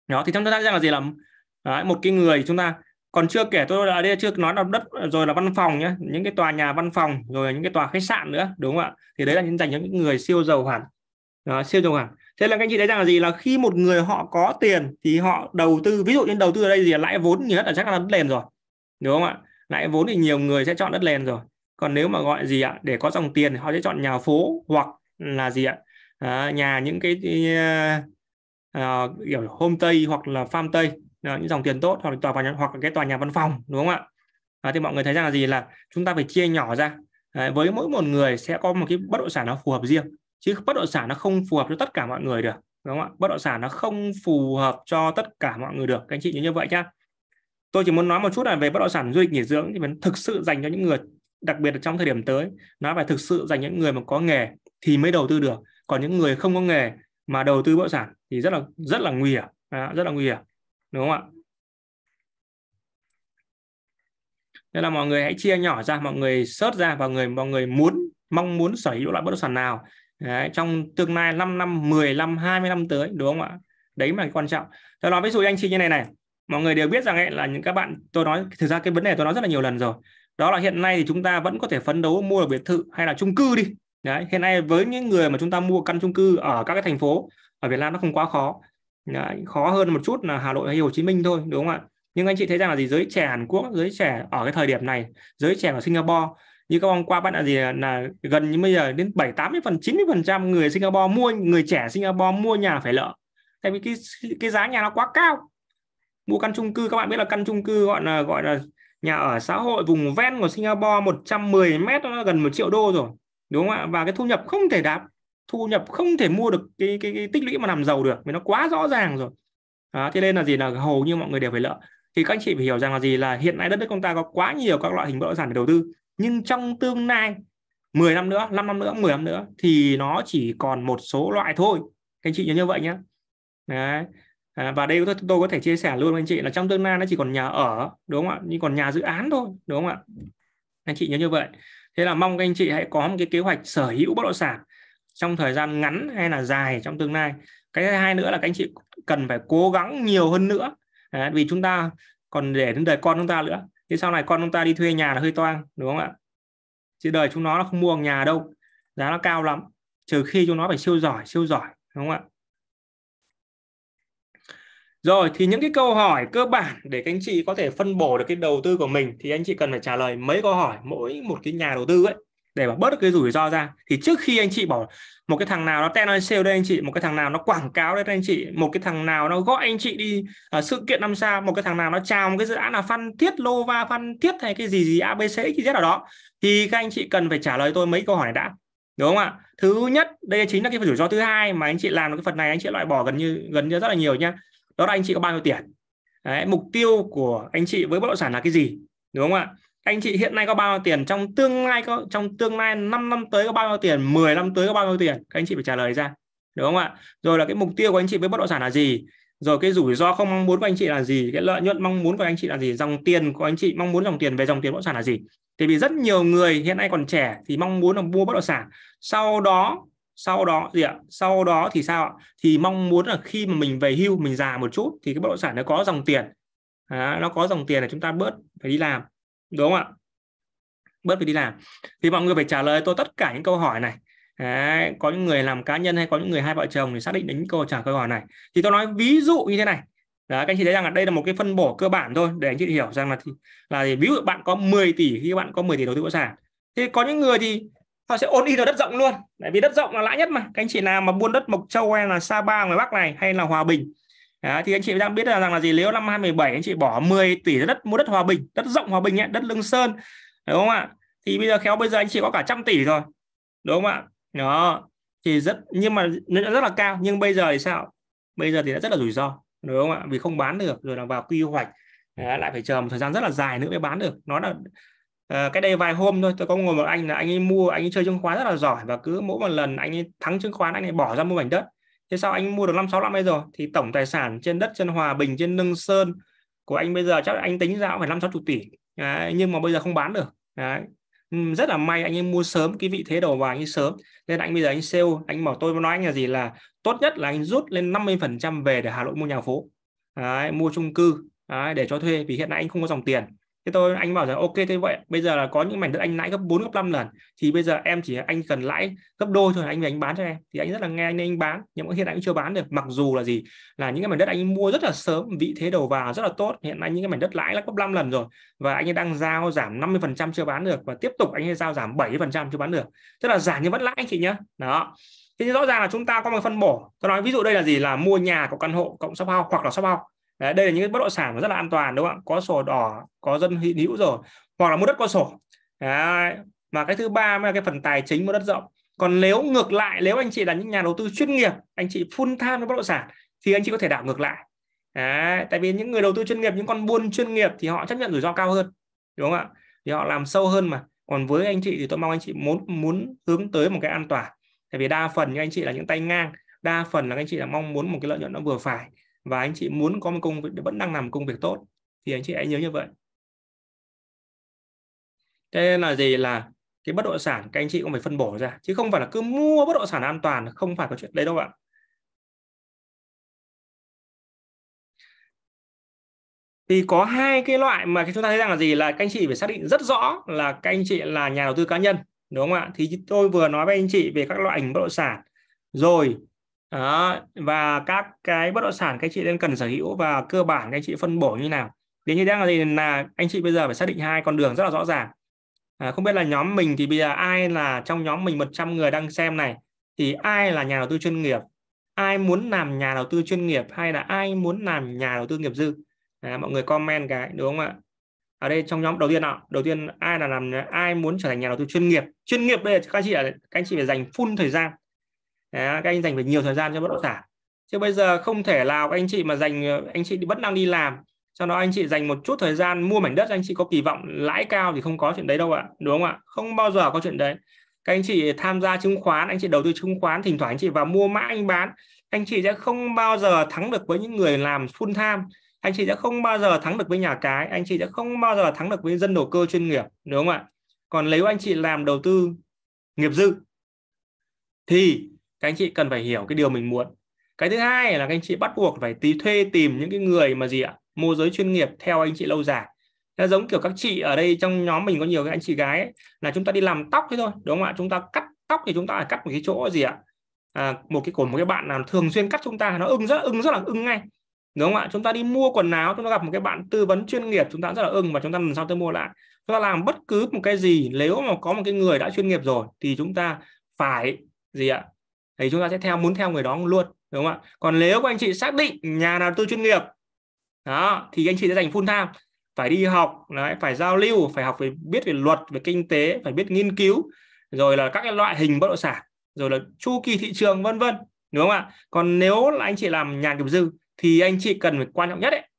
đó thì trong chúng ta rằng là gì là đấy, một cái người chúng ta còn chưa kể tôi ở đây chưa nói là đất rồi là văn phòng nhé những cái tòa nhà văn phòng rồi là những cái tòa khách sạn nữa đúng không ạ thì đấy là những dành những người siêu giàu hẳn đó, siêu giàu hẳn thế là các anh chị thấy rằng là gì là khi một người họ có tiền thì họ đầu tư ví dụ như đầu tư ở đây gì là lãi vốn nhiều nhất là chắc là nền rồi đúng không ạ lãi vốn thì nhiều người sẽ chọn đất nền rồi còn nếu mà gọi gì ạ để có dòng tiền thì họ sẽ chọn nhà phố hoặc là gì ạ à, nhà những cái à, kiểu hôm tây hoặc là farm tây đó, ờ, những dòng tiền tốt hoặc là tòa nhà hoặc là cái tòa nhà văn phòng đúng không ạ à, thì mọi người thấy rằng là gì là chúng ta phải chia nhỏ ra à, với mỗi một người sẽ có một cái bất động sản nó phù hợp riêng chứ bất động sản nó không phù hợp cho tất cả mọi người được đúng không ạ bất động sản nó không phù hợp cho tất cả mọi người được các anh chị nhớ như vậy nhá tôi chỉ muốn nói một chút là về bất động sản du lịch nghỉ dưỡng thì mình thực sự dành cho những người đặc biệt là trong thời điểm tới nó phải thực sự dành những người mà có nghề thì mới đầu tư được còn những người không có nghề mà đầu tư bất động sản thì rất là rất là nguy hiểm à, rất là nguy hiểm đúng không ạ nên là mọi người hãy chia nhỏ ra mọi người sớt ra và người mọi người muốn mong muốn sở hữu loại bất động sản nào đấy, trong tương lai 5 năm 10 năm 20 năm tới đúng không ạ đấy mà quan trọng tôi nói ví dụ anh chị như này này mọi người đều biết rằng ấy là những các bạn tôi nói thực ra cái vấn đề tôi nói rất là nhiều lần rồi đó là hiện nay thì chúng ta vẫn có thể phấn đấu mua được biệt thự hay là chung cư đi đấy hiện nay với những người mà chúng ta mua căn chung cư ở các cái thành phố ở Việt Nam nó không quá khó đấy, khó hơn một chút là Hà Nội hay Hồ Chí Minh thôi đúng không ạ nhưng anh chị thấy rằng là gì giới trẻ Hàn Quốc giới trẻ ở cái thời điểm này giới trẻ ở Singapore như các ông qua bạn là gì là gần như bây giờ đến bảy tám mươi phần chín mươi phần trăm người Singapore mua người trẻ Singapore mua nhà phải lợi tại vì cái cái giá nhà nó quá cao mua căn chung cư các bạn biết là căn chung cư gọi là gọi là nhà ở xã hội vùng ven của Singapore 110 mét nó gần một triệu đô rồi đúng không ạ và cái thu nhập không thể đáp thu nhập không thể mua được cái cái, cái tích lũy mà làm giàu được vì nó quá rõ ràng rồi à, thế nên là gì là hầu như mọi người đều phải lợi thì các anh chị phải hiểu rằng là gì là hiện nay đất nước chúng ta có quá nhiều các loại hình bất động sản để đầu tư nhưng trong tương lai 10 năm nữa 5 năm nữa 10 năm nữa thì nó chỉ còn một số loại thôi các anh chị nhớ như vậy nhé Đấy. À, và đây chúng tôi có thể chia sẻ luôn với anh chị là trong tương lai nó chỉ còn nhà ở đúng không ạ nhưng còn nhà dự án thôi đúng không ạ anh chị nhớ như vậy thế là mong các anh chị hãy có một cái kế hoạch sở hữu bất động sản trong thời gian ngắn hay là dài trong tương lai cái thứ hai nữa là các anh chị cần phải cố gắng nhiều hơn nữa à, vì chúng ta còn để đến đời con chúng ta nữa thế sau này con chúng ta đi thuê nhà là hơi toang đúng không ạ chứ đời chúng nó không mua nhà đâu giá nó cao lắm trừ khi chúng nó phải siêu giỏi siêu giỏi đúng không ạ rồi thì những cái câu hỏi cơ bản để các anh chị có thể phân bổ được cái đầu tư của mình thì anh chị cần phải trả lời mấy câu hỏi mỗi một cái nhà đầu tư ấy để mà bớt được cái rủi ro ra. Thì trước khi anh chị bỏ một cái thằng nào nó ten on sale đây anh chị, một cái thằng nào nó quảng cáo đây anh chị, một cái thằng nào nó gọi anh chị đi uh, sự kiện năm sao, một cái thằng nào nó chào một cái dự án là phân Thiết Lova, phân Thiết hay cái gì gì ABC gì gì ở đó thì các anh chị cần phải trả lời tôi mấy câu hỏi này đã đúng không ạ thứ nhất đây chính là cái rủi ro thứ hai mà anh chị làm được cái phần này anh chị loại bỏ gần như gần như rất là nhiều nha đó là anh chị có bao nhiêu tiền Đấy, mục tiêu của anh chị với bất động sản là cái gì đúng không ạ anh chị hiện nay có bao nhiêu tiền trong tương lai có trong tương lai 5 năm tới có bao nhiêu tiền 10 năm tới có bao nhiêu tiền các anh chị phải trả lời ra đúng không ạ rồi là cái mục tiêu của anh chị với bất động sản là gì rồi cái rủi ro không mong muốn của anh chị là gì cái lợi nhuận mong muốn của anh chị là gì dòng tiền của anh chị mong muốn dòng tiền về dòng tiền bất động sản là gì thì vì rất nhiều người hiện nay còn trẻ thì mong muốn là mua bất động sản sau đó sau đó gì ạ sau đó thì sao ạ thì mong muốn là khi mà mình về hưu mình già một chút thì cái bất động sản nó có dòng tiền à, nó có dòng tiền là chúng ta bớt phải đi làm đúng không ạ bớt phải đi làm thì mọi người phải trả lời tôi tất cả những câu hỏi này Đấy, có những người làm cá nhân hay có những người hai vợ chồng thì xác định đến câu trả câu hỏi này thì tôi nói ví dụ như thế này đó, các anh chị thấy rằng là đây là một cái phân bổ cơ bản thôi để anh chị hiểu rằng là thì là thì, ví dụ bạn có 10 tỷ khi bạn có 10 tỷ đầu tư bất sản thì có những người thì họ sẽ ôn in vào đất rộng luôn tại vì đất rộng là lãi nhất mà các anh chị nào mà buôn đất mộc châu hay là sa ba ngoài bắc này hay là hòa bình Đấy, thì anh chị đang biết là rằng là gì nếu năm 2017 anh chị bỏ 10 tỷ đất mua đất hòa bình đất rộng hòa bình nhé, đất lương sơn đúng không ạ thì bây giờ khéo bây giờ anh chị có cả trăm tỷ rồi đúng không ạ đó thì rất nhưng mà nó rất là cao nhưng bây giờ thì sao bây giờ thì đã rất là rủi ro đúng không ạ vì không bán được rồi là vào quy hoạch Đấy, lại phải chờ một thời gian rất là dài nữa mới bán được nó là Ờ, cái đây vài hôm thôi tôi có ngồi một anh là anh ấy mua anh ấy chơi chứng khoán rất là giỏi và cứ mỗi một lần anh ấy thắng chứng khoán anh ấy bỏ ra mua mảnh đất thế sau anh mua được năm sáu năm bây rồi thì tổng tài sản trên đất trên hòa bình trên nâng sơn của anh bây giờ chắc anh tính ra cũng phải năm sáu chục tỷ Đấy, nhưng mà bây giờ không bán được Đấy. rất là may anh ấy mua sớm cái vị thế đầu vào anh ấy sớm nên anh bây giờ anh sale anh bảo tôi nói anh là gì là tốt nhất là anh rút lên 50% về để Hà Nội mua nhà phố Đấy, mua chung cư Đấy, để cho thuê vì hiện nay anh không có dòng tiền thế tôi anh bảo rằng ok thế vậy bây giờ là có những mảnh đất anh lãi gấp 4 gấp 5 lần thì bây giờ em chỉ anh cần lãi gấp đôi thôi anh về anh bán cho em thì anh rất là nghe anh anh bán nhưng mà hiện tại anh chưa bán được mặc dù là gì là những cái mảnh đất anh mua rất là sớm vị thế đầu vào rất là tốt hiện nay những cái mảnh đất lãi là gấp 5 lần rồi và anh đang giao giảm 50 phần trăm chưa bán được và tiếp tục anh ấy giao giảm 70 phần trăm chưa bán được tức là giảm nhưng vẫn lãi anh chị nhá đó thế thì rõ ràng là chúng ta có một phân bổ tôi nói ví dụ đây là gì là mua nhà của căn hộ cộng shop house hoặc là shop house Đấy, đây là những cái bất động sản rất là an toàn đúng không ạ có sổ đỏ có dân hữu rồi hoặc là mua đất có sổ Đấy. mà cái thứ ba mới là cái phần tài chính mua đất rộng còn nếu ngược lại nếu anh chị là những nhà đầu tư chuyên nghiệp anh chị full time với bất động sản thì anh chị có thể đảo ngược lại Đấy. tại vì những người đầu tư chuyên nghiệp những con buôn chuyên nghiệp thì họ chấp nhận rủi ro cao hơn đúng không ạ thì họ làm sâu hơn mà còn với anh chị thì tôi mong anh chị muốn muốn hướng tới một cái an toàn tại vì đa phần như anh chị là những tay ngang đa phần là anh chị là mong muốn một cái lợi nhuận nó vừa phải và anh chị muốn có một công việc vẫn đang làm công việc tốt thì anh chị hãy nhớ như vậy thế là gì là cái bất động sản các anh chị cũng phải phân bổ ra chứ không phải là cứ mua bất động sản an toàn không phải có chuyện đấy đâu ạ thì có hai cái loại mà chúng ta thấy rằng là gì là các anh chị phải xác định rất rõ là các anh chị là nhà đầu tư cá nhân đúng không ạ thì tôi vừa nói với anh chị về các loại hình bất động sản rồi đó và các cái bất động sản các chị đang cần sở hữu và cơ bản các chị phân bổ như nào đến như đang là gì là anh chị bây giờ phải xác định hai con đường rất là rõ ràng à, không biết là nhóm mình thì bây giờ ai là trong nhóm mình 100 người đang xem này thì ai là nhà đầu tư chuyên nghiệp ai muốn làm nhà đầu tư chuyên nghiệp hay là ai muốn làm nhà đầu tư nghiệp dư à, mọi người comment cái đúng không ạ ở đây trong nhóm đầu tiên ạ đầu tiên ai là làm ai muốn trở thành nhà đầu tư chuyên nghiệp chuyên nghiệp đây các anh chị là các anh chị phải dành full thời gian Đấy, các anh dành phải nhiều thời gian cho bất động sản chứ bây giờ không thể nào anh chị mà dành anh chị vẫn đang đi làm cho nó anh chị dành một chút thời gian mua mảnh đất anh chị có kỳ vọng lãi cao thì không có chuyện đấy đâu ạ đúng không ạ không bao giờ có chuyện đấy các anh chị tham gia chứng khoán anh chị đầu tư chứng khoán thỉnh thoảng anh chị vào mua mã anh bán anh chị sẽ không bao giờ thắng được với những người làm full time anh chị sẽ không bao giờ thắng được với nhà cái anh chị sẽ không bao giờ thắng được với dân đầu cơ chuyên nghiệp đúng không ạ còn nếu anh chị làm đầu tư nghiệp dư thì các anh chị cần phải hiểu cái điều mình muốn cái thứ hai là các anh chị bắt buộc phải tí thuê tìm những cái người mà gì ạ môi giới chuyên nghiệp theo anh chị lâu dài nó giống kiểu các chị ở đây trong nhóm mình có nhiều cái anh chị gái ấy, là chúng ta đi làm tóc thế thôi đúng không ạ chúng ta cắt tóc thì chúng ta phải cắt một cái chỗ gì ạ à, một cái của một cái bạn nào thường xuyên cắt chúng ta nó ưng rất ưng rất là ưng ngay đúng không ạ chúng ta đi mua quần áo chúng ta gặp một cái bạn tư vấn chuyên nghiệp chúng ta rất là ưng và chúng ta lần sau tôi mua lại chúng ta làm bất cứ một cái gì nếu mà có một cái người đã chuyên nghiệp rồi thì chúng ta phải gì ạ thì chúng ta sẽ theo muốn theo người đó luôn đúng không ạ còn nếu các anh chị xác định nhà nào tư chuyên nghiệp đó thì anh chị sẽ dành full time phải đi học đấy, phải giao lưu phải học về biết về luật về kinh tế phải biết nghiên cứu rồi là các cái loại hình bất động sản rồi là chu kỳ thị trường vân vân đúng không ạ còn nếu là anh chị làm nhà nghiệp dư thì anh chị cần phải quan trọng nhất đấy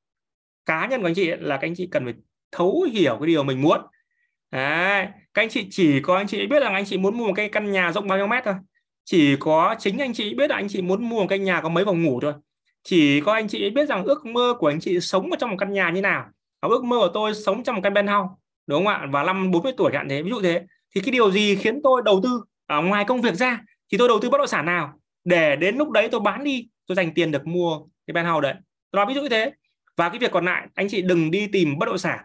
cá nhân của anh chị ấy, là các anh chị cần phải thấu hiểu cái điều mình muốn Đấy. các anh chị chỉ có anh chị biết rằng anh chị muốn mua một cái căn nhà rộng bao nhiêu mét thôi chỉ có chính anh chị biết là anh chị muốn mua một căn nhà có mấy phòng ngủ thôi chỉ có anh chị biết rằng ước mơ của anh chị sống ở trong một căn nhà như nào và ước mơ của tôi sống trong một căn penthouse đúng không ạ và năm 40 tuổi hạn thế ví dụ thế thì cái điều gì khiến tôi đầu tư à, ngoài công việc ra thì tôi đầu tư bất động sản nào để đến lúc đấy tôi bán đi tôi dành tiền được mua cái penthouse đấy tôi nói ví dụ như thế và cái việc còn lại anh chị đừng đi tìm bất động sản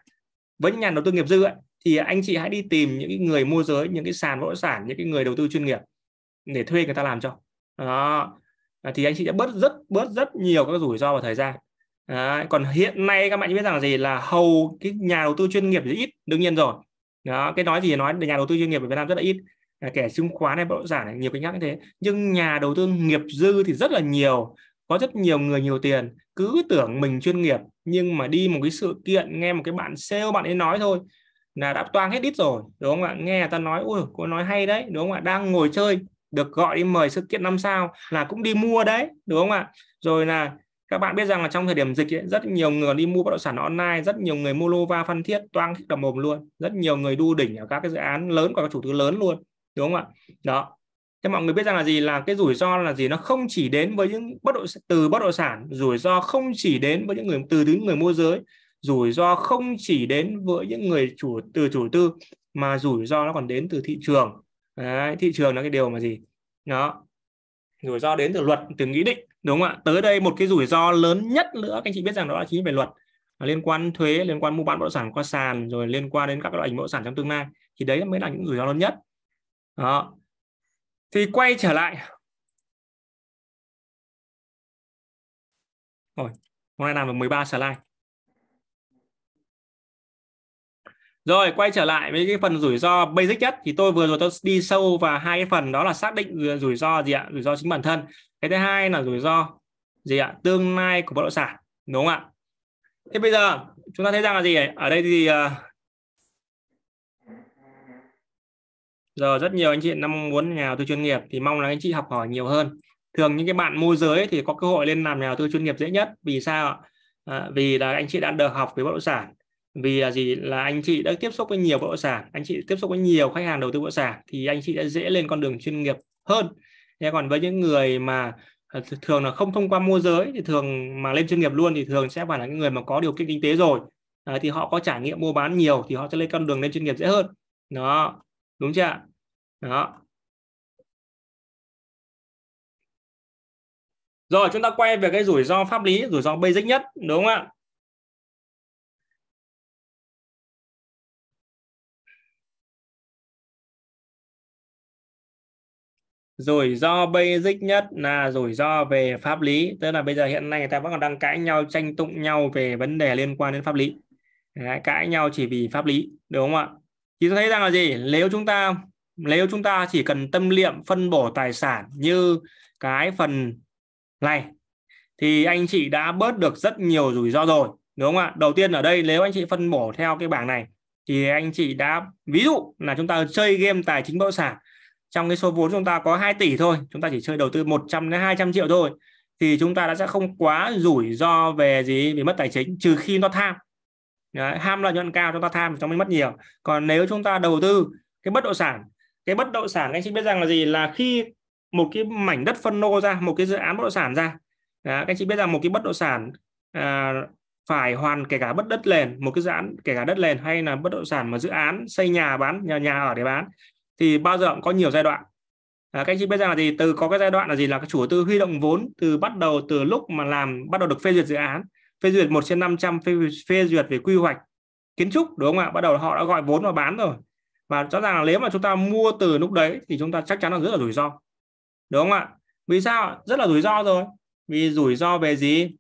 với những nhà đầu tư nghiệp dư ấy, thì anh chị hãy đi tìm những người môi giới những cái sàn bất động sản những cái người đầu tư chuyên nghiệp để thuê người ta làm cho đó thì anh chị đã bớt rất bớt rất nhiều các rủi ro và thời gian Đấy, còn hiện nay các bạn biết rằng là gì là hầu cái nhà đầu tư chuyên nghiệp thì ít đương nhiên rồi đó cái nói gì nói nhà đầu tư chuyên nghiệp ở Việt Nam rất là ít à, kẻ chứng khoán hay bất động sản này, nhiều cái khác như thế nhưng nhà đầu tư nghiệp dư thì rất là nhiều có rất nhiều người nhiều tiền cứ tưởng mình chuyên nghiệp nhưng mà đi một cái sự kiện nghe một cái bạn sale bạn ấy nói thôi là đã toang hết ít rồi đúng không ạ nghe người ta nói ui cô nói hay đấy đúng không ạ đang ngồi chơi được gọi đi mời sự kiện năm sao là cũng đi mua đấy đúng không ạ rồi là các bạn biết rằng là trong thời điểm dịch ấy, rất nhiều người đi mua bất động sản online rất nhiều người mua lô va phan thiết toang thích đầm mồm luôn rất nhiều người đu đỉnh ở các cái dự án lớn của các chủ tư lớn luôn đúng không ạ đó thế mọi người biết rằng là gì là cái rủi ro là gì nó không chỉ đến với những bất động từ bất động sản rủi ro không chỉ đến với những người từ những người môi giới rủi ro không chỉ đến với những người chủ từ chủ tư mà rủi ro nó còn đến từ thị trường Đấy, thị trường là cái điều mà gì nó rủi ro đến từ luật từ nghị định đúng không ạ tới đây một cái rủi ro lớn nhất nữa các anh chị biết rằng đó là chính về luật liên quan thuế liên quan mua bán bất động sản qua sàn rồi liên quan đến các loại hình bất động sản trong tương lai thì đấy mới là những rủi ro lớn nhất đó thì quay trở lại rồi hôm nay làm được 13 slide Rồi quay trở lại với cái phần rủi ro basic nhất thì tôi vừa rồi tôi đi sâu vào hai cái phần đó là xác định rủi ro gì ạ, rủi ro chính bản thân. Cái thứ hai là rủi ro gì ạ, tương lai của bất động sản, đúng không ạ? Thế bây giờ chúng ta thấy rằng là gì? Ở đây thì giờ rất nhiều anh chị năm muốn nhà đầu tư chuyên nghiệp thì mong là anh chị học hỏi nhiều hơn. Thường những cái bạn môi giới thì có cơ hội lên làm nhà đầu tư chuyên nghiệp dễ nhất vì sao ạ? À, vì là anh chị đã được học về bất động sản vì là gì là anh chị đã tiếp xúc với nhiều bất động sản anh chị tiếp xúc với nhiều khách hàng đầu tư bất động sản thì anh chị đã dễ lên con đường chuyên nghiệp hơn thế còn với những người mà à, thường là không thông qua môi giới thì thường mà lên chuyên nghiệp luôn thì thường sẽ phải là những người mà có điều kiện kinh tế rồi à, thì họ có trải nghiệm mua bán nhiều thì họ sẽ lên con đường lên chuyên nghiệp dễ hơn đó đúng chưa ạ đó rồi chúng ta quay về cái rủi ro pháp lý rủi ro basic nhất đúng không ạ rủi ro basic nhất là rủi ro về pháp lý tức là bây giờ hiện nay người ta vẫn còn đang cãi nhau tranh tụng nhau về vấn đề liên quan đến pháp lý Đấy, cãi nhau chỉ vì pháp lý đúng không ạ thì tôi thấy rằng là gì nếu chúng ta nếu chúng ta chỉ cần tâm niệm phân bổ tài sản như cái phần này thì anh chị đã bớt được rất nhiều rủi ro rồi đúng không ạ đầu tiên ở đây nếu anh chị phân bổ theo cái bảng này thì anh chị đã ví dụ là chúng ta chơi game tài chính bất động sản trong cái số vốn chúng ta có 2 tỷ thôi chúng ta chỉ chơi đầu tư 100 đến 200 triệu thôi thì chúng ta đã sẽ không quá rủi ro về gì về mất tài chính trừ khi nó tham Đấy, ham lợi nhuận cao chúng ta tham chúng mới mất nhiều còn nếu chúng ta đầu tư cái bất động sản cái bất động sản anh chị biết rằng là gì là khi một cái mảnh đất phân lô ra một cái dự án bất động sản ra Đấy, anh chị biết rằng một cái bất động sản à, phải hoàn kể cả bất đất nền một cái dự án kể cả đất nền hay là bất động sản mà dự án xây nhà bán nhà nhà ở để bán thì bao giờ cũng có nhiều giai đoạn à, các anh chị biết rằng là gì từ có cái giai đoạn là gì là các chủ đầu tư huy động vốn từ bắt đầu từ lúc mà làm bắt đầu được phê duyệt dự án phê duyệt 1 trên 500 phê, phê duyệt về quy hoạch kiến trúc đúng không ạ bắt đầu họ đã gọi vốn và bán rồi và rõ ràng là nếu mà chúng ta mua từ lúc đấy thì chúng ta chắc chắn là rất là rủi ro đúng không ạ vì sao rất là rủi ro rồi vì rủi ro về gì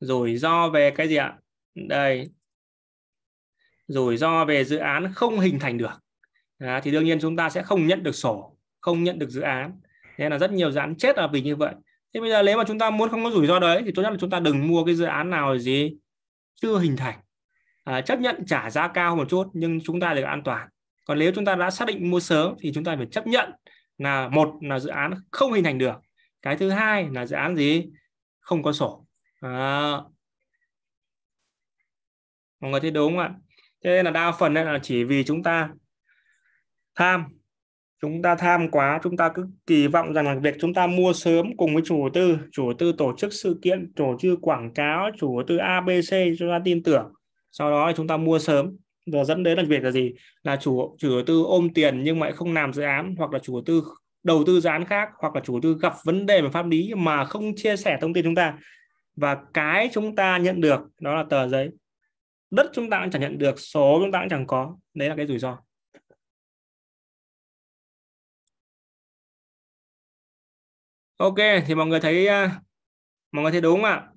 rủi ro về cái gì ạ đây rủi ro về dự án không hình thành được à, thì đương nhiên chúng ta sẽ không nhận được sổ không nhận được dự án nên là rất nhiều dự án chết là vì như vậy thế bây giờ nếu mà chúng ta muốn không có rủi ro đấy thì tốt nhất là chúng ta đừng mua cái dự án nào gì chưa hình thành à, chấp nhận trả giá cao một chút nhưng chúng ta được an toàn còn nếu chúng ta đã xác định mua sớm thì chúng ta phải chấp nhận là một là dự án không hình thành được cái thứ hai là dự án gì không có sổ à. mọi người thấy đúng không ạ thế nên là đa phần là chỉ vì chúng ta tham chúng ta tham quá chúng ta cứ kỳ vọng rằng là việc chúng ta mua sớm cùng với chủ tư chủ tư tổ chức sự kiện chủ chức quảng cáo chủ đầu tư abc chúng ta tin tưởng sau đó chúng ta mua sớm và dẫn đến là việc là gì là chủ chủ tư ôm tiền nhưng mà không làm dự án hoặc là chủ tư đầu tư dự án khác hoặc là chủ tư gặp vấn đề về pháp lý mà không chia sẻ thông tin chúng ta và cái chúng ta nhận được đó là tờ giấy đất chúng ta cũng chẳng nhận được số chúng ta cũng chẳng có đấy là cái rủi ro ok thì mọi người thấy à, mọi người thấy đúng không ạ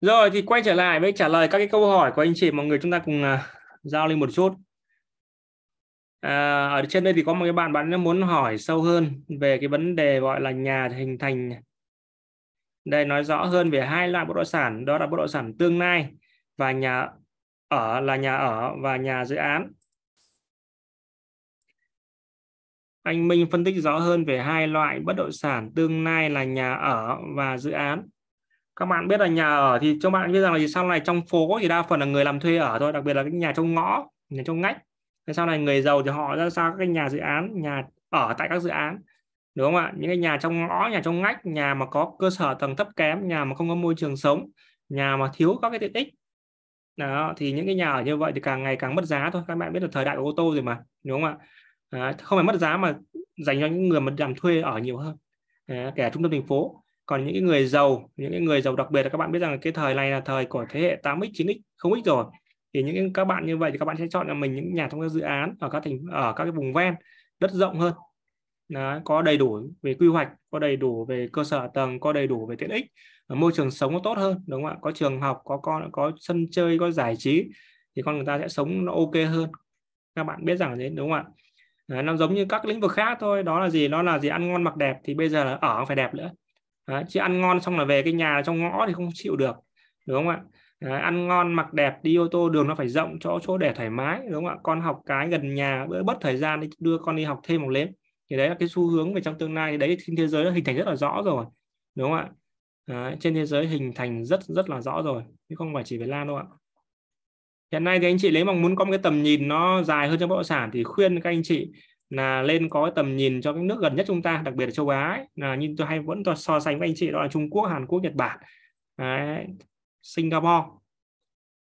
Rồi thì quay trở lại với trả lời các cái câu hỏi của anh chị mọi người chúng ta cùng à, giao lên một chút à, ở trên đây thì có một cái bạn bạn muốn hỏi sâu hơn về cái vấn đề gọi là nhà hình thành đây nói rõ hơn về hai loại bất động sản đó là bất động sản tương lai và nhà ở là nhà ở và nhà dự án anh Minh phân tích rõ hơn về hai loại bất động sản tương lai là nhà ở và dự án các bạn biết là nhà ở thì cho bạn biết rằng là sau này trong phố thì đa phần là người làm thuê ở thôi đặc biệt là cái nhà trong ngõ nhà trong ngách thế sau này người giàu thì họ ra sao các cái nhà dự án nhà ở tại các dự án đúng không ạ những cái nhà trong ngõ nhà trong ngách nhà mà có cơ sở tầng thấp kém nhà mà không có môi trường sống nhà mà thiếu các cái tiện ích đó thì những cái nhà ở như vậy thì càng ngày càng mất giá thôi các bạn biết là thời đại của ô tô rồi mà đúng không ạ à, không phải mất giá mà dành cho những người mà làm thuê ở nhiều hơn à, kể trung tâm thành phố còn những cái người giàu những cái người giàu đặc biệt là các bạn biết rằng là cái thời này là thời của thế hệ 8x 9x không x rồi thì những các bạn như vậy thì các bạn sẽ chọn là mình những nhà trong các dự án ở các thành ở các cái vùng ven đất rộng hơn Đó, có đầy đủ về quy hoạch có đầy đủ về cơ sở tầng có đầy đủ về tiện ích môi trường sống nó tốt hơn đúng không ạ có trường học có con có sân chơi có giải trí thì con người ta sẽ sống nó ok hơn các bạn biết rằng thế đúng không ạ Đấy, nó giống như các lĩnh vực khác thôi đó là gì nó là gì ăn ngon mặc đẹp thì bây giờ là ở không phải đẹp nữa Đấy, chứ ăn ngon xong là về cái nhà trong ngõ thì không chịu được đúng không ạ Đấy, ăn ngon mặc đẹp đi ô tô đường nó phải rộng chỗ chỗ để thoải mái đúng không ạ con học cái gần nhà bữa bất thời gian đi đưa con đi học thêm một lớp thì đấy là cái xu hướng về trong tương lai thì đấy trên thế giới nó hình thành rất là rõ rồi đúng không ạ Đấy, trên thế giới hình thành rất rất là rõ rồi chứ không phải chỉ Việt Nam đâu ạ hiện nay thì anh chị lấy mong muốn có một cái tầm nhìn nó dài hơn trong bất động sản thì khuyên các anh chị là lên có tầm nhìn cho cái nước gần nhất chúng ta đặc biệt là châu Á ấy, là như tôi hay vẫn tôi so sánh với anh chị đó là Trung Quốc Hàn Quốc Nhật Bản Đấy, Singapore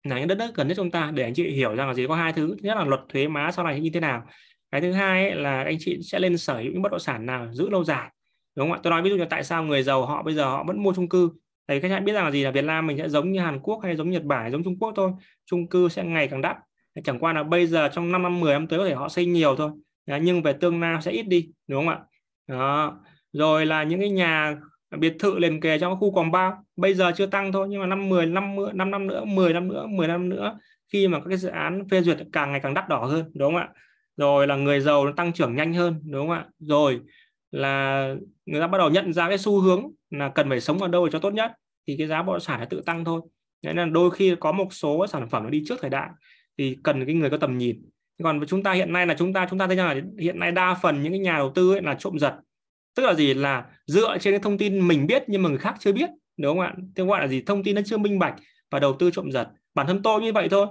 là những đất nước gần nhất chúng ta để anh chị hiểu rằng là gì có hai thứ thứ nhất là luật thuế má sau này như thế nào cái thứ hai ấy, là anh chị sẽ lên sở hữu những bất động sản nào giữ lâu dài đúng không ạ tôi nói ví dụ như tại sao người giàu họ bây giờ họ vẫn mua chung cư tại các bạn biết rằng là gì là Việt Nam mình sẽ giống như Hàn Quốc hay giống Nhật Bản giống Trung Quốc thôi chung cư sẽ ngày càng đắt chẳng qua là bây giờ trong 5 năm 10 năm tới có thể họ xây nhiều thôi nhưng về tương lai sẽ ít đi đúng không ạ đó. rồi là những cái nhà biệt thự liền kề trong khu quảng bao bây giờ chưa tăng thôi nhưng mà năm 10 năm 5 năm nữa 10 năm nữa 10 năm nữa khi mà các cái dự án phê duyệt càng ngày càng đắt đỏ hơn đúng không ạ rồi là người giàu nó tăng trưởng nhanh hơn đúng không ạ rồi là người ta bắt đầu nhận ra cái xu hướng là cần phải sống ở đâu để cho tốt nhất thì cái giá bất động sản nó tự tăng thôi nên là đôi khi có một số sản phẩm nó đi trước thời đại thì cần cái người có tầm nhìn còn chúng ta hiện nay là chúng ta chúng ta thấy rằng là hiện nay đa phần những cái nhà đầu tư ấy là trộm giật tức là gì là dựa trên cái thông tin mình biết nhưng mà người khác chưa biết đúng không ạ thế gọi là gì thông tin nó chưa minh bạch và đầu tư trộm giật bản thân tôi như vậy thôi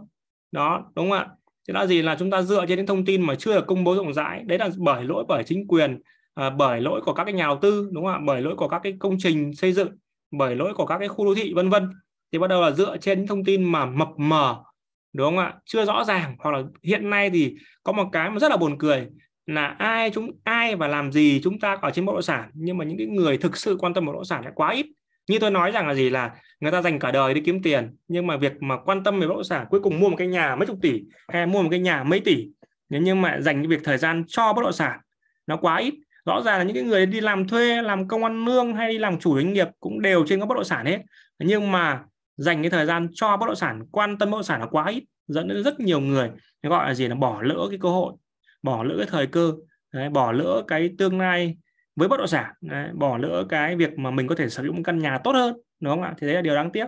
đó đúng không ạ thế là gì là chúng ta dựa trên những thông tin mà chưa được công bố rộng rãi đấy là bởi lỗi bởi chính quyền à, bởi lỗi của các cái nhà đầu tư đúng không ạ bởi lỗi của các cái công trình xây dựng bởi lỗi của các cái khu đô thị vân vân thì bắt đầu là dựa trên những thông tin mà mập mờ đúng không ạ chưa rõ ràng hoặc là hiện nay thì có một cái mà rất là buồn cười là ai chúng ai và làm gì chúng ta ở trên bất động sản nhưng mà những cái người thực sự quan tâm bất động sản lại quá ít như tôi nói rằng là gì là người ta dành cả đời đi kiếm tiền nhưng mà việc mà quan tâm về bất động sản cuối cùng mua một cái nhà mấy chục tỷ hay mua một cái nhà mấy tỷ nhưng mà dành cái việc thời gian cho bất động sản nó quá ít rõ ràng là những cái người đi làm thuê làm công ăn lương hay đi làm chủ doanh nghiệp cũng đều trên các bất động sản hết nhưng mà dành cái thời gian cho bất động sản quan tâm bất động sản là quá ít dẫn đến rất nhiều người gọi là gì là bỏ lỡ cái cơ hội bỏ lỡ cái thời cơ đấy, bỏ lỡ cái tương lai với bất động sản đấy, bỏ lỡ cái việc mà mình có thể sở hữu một căn nhà tốt hơn đúng không ạ thì đấy là điều đáng tiếc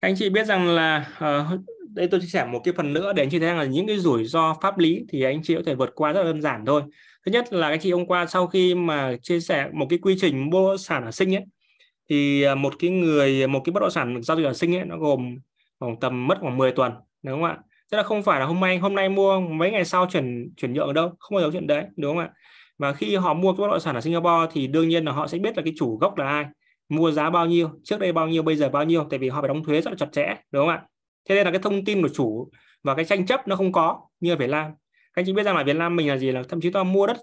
anh chị biết rằng là uh, đây tôi chia sẻ một cái phần nữa để anh chị thấy rằng là những cái rủi ro pháp lý thì anh chị có thể vượt qua rất là đơn giản thôi thứ nhất là các chị hôm qua sau khi mà chia sẻ một cái quy trình mua sản ở sinh ấy thì à, một cái người một cái bất động sản giao dịch ở sinh ấy nó gồm khoảng tầm mất khoảng 10 tuần đúng không ạ tức là không phải là hôm nay hôm nay mua mấy ngày sau chuyển chuyển nhượng ở đâu không bao giờ chuyện đấy đúng không ạ và khi họ mua cái bất động sản ở Singapore thì đương nhiên là họ sẽ biết là cái chủ gốc là ai mua giá bao nhiêu trước đây bao nhiêu bây giờ bao nhiêu tại vì họ phải đóng thuế rất là chặt chẽ đúng không ạ thế nên là cái thông tin của chủ và cái tranh chấp nó không có như ở Việt Nam các anh chị biết rằng là Việt Nam mình là gì là thậm chí ta mua đất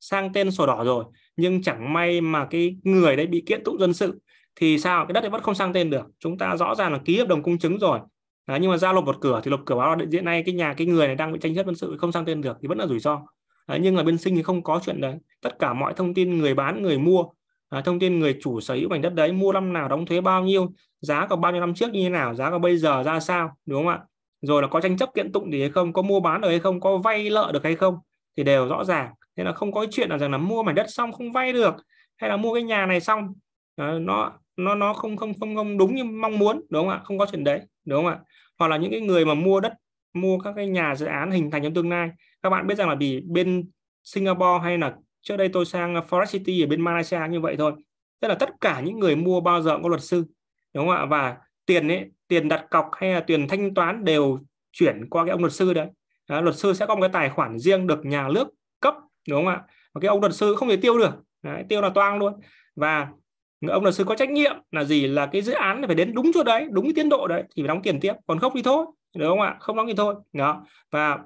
sang tên sổ đỏ rồi nhưng chẳng may mà cái người đấy bị kiện tụng dân sự thì sao cái đất đấy vẫn không sang tên được chúng ta rõ ràng là ký hợp đồng công chứng rồi Đấy, nhưng mà ra lộp một cửa thì lộp cửa báo là hiện nay cái nhà cái người này đang bị tranh chấp dân sự không sang tên được thì vẫn là rủi ro Đấy, nhưng là bên sinh thì không có chuyện đấy tất cả mọi thông tin người bán người mua à, thông tin người chủ sở hữu mảnh đất đấy mua năm nào đóng thuế bao nhiêu giá còn bao nhiêu năm trước như thế nào giá còn bây giờ ra sao đúng không ạ rồi là có tranh chấp kiện tụng gì hay không có mua bán được hay không có vay nợ được hay không thì đều rõ ràng nên là không có chuyện là rằng là mua mảnh đất xong không vay được hay là mua cái nhà này xong à, nó nó nó không không không không đúng như mong muốn đúng không ạ không có chuyện đấy đúng không ạ hoặc là những cái người mà mua đất mua các cái nhà dự án hình thành trong tương lai các bạn biết rằng là vì bên Singapore hay là trước đây tôi sang Forest City ở bên Malaysia như vậy thôi tức là tất cả những người mua bao giờ cũng có luật sư đúng không ạ và tiền ấy tiền đặt cọc hay là tiền thanh toán đều chuyển qua cái ông luật sư đấy đó, luật sư sẽ có một cái tài khoản riêng được nhà nước cấp đúng không ạ và cái ông luật sư không thể tiêu được đấy, tiêu là toang luôn và ông luật sư có trách nhiệm là gì là cái dự án phải đến đúng chỗ đấy đúng cái tiến độ đấy thì phải đóng tiền tiếp còn không thì thôi đúng không ạ không đóng thì thôi đó và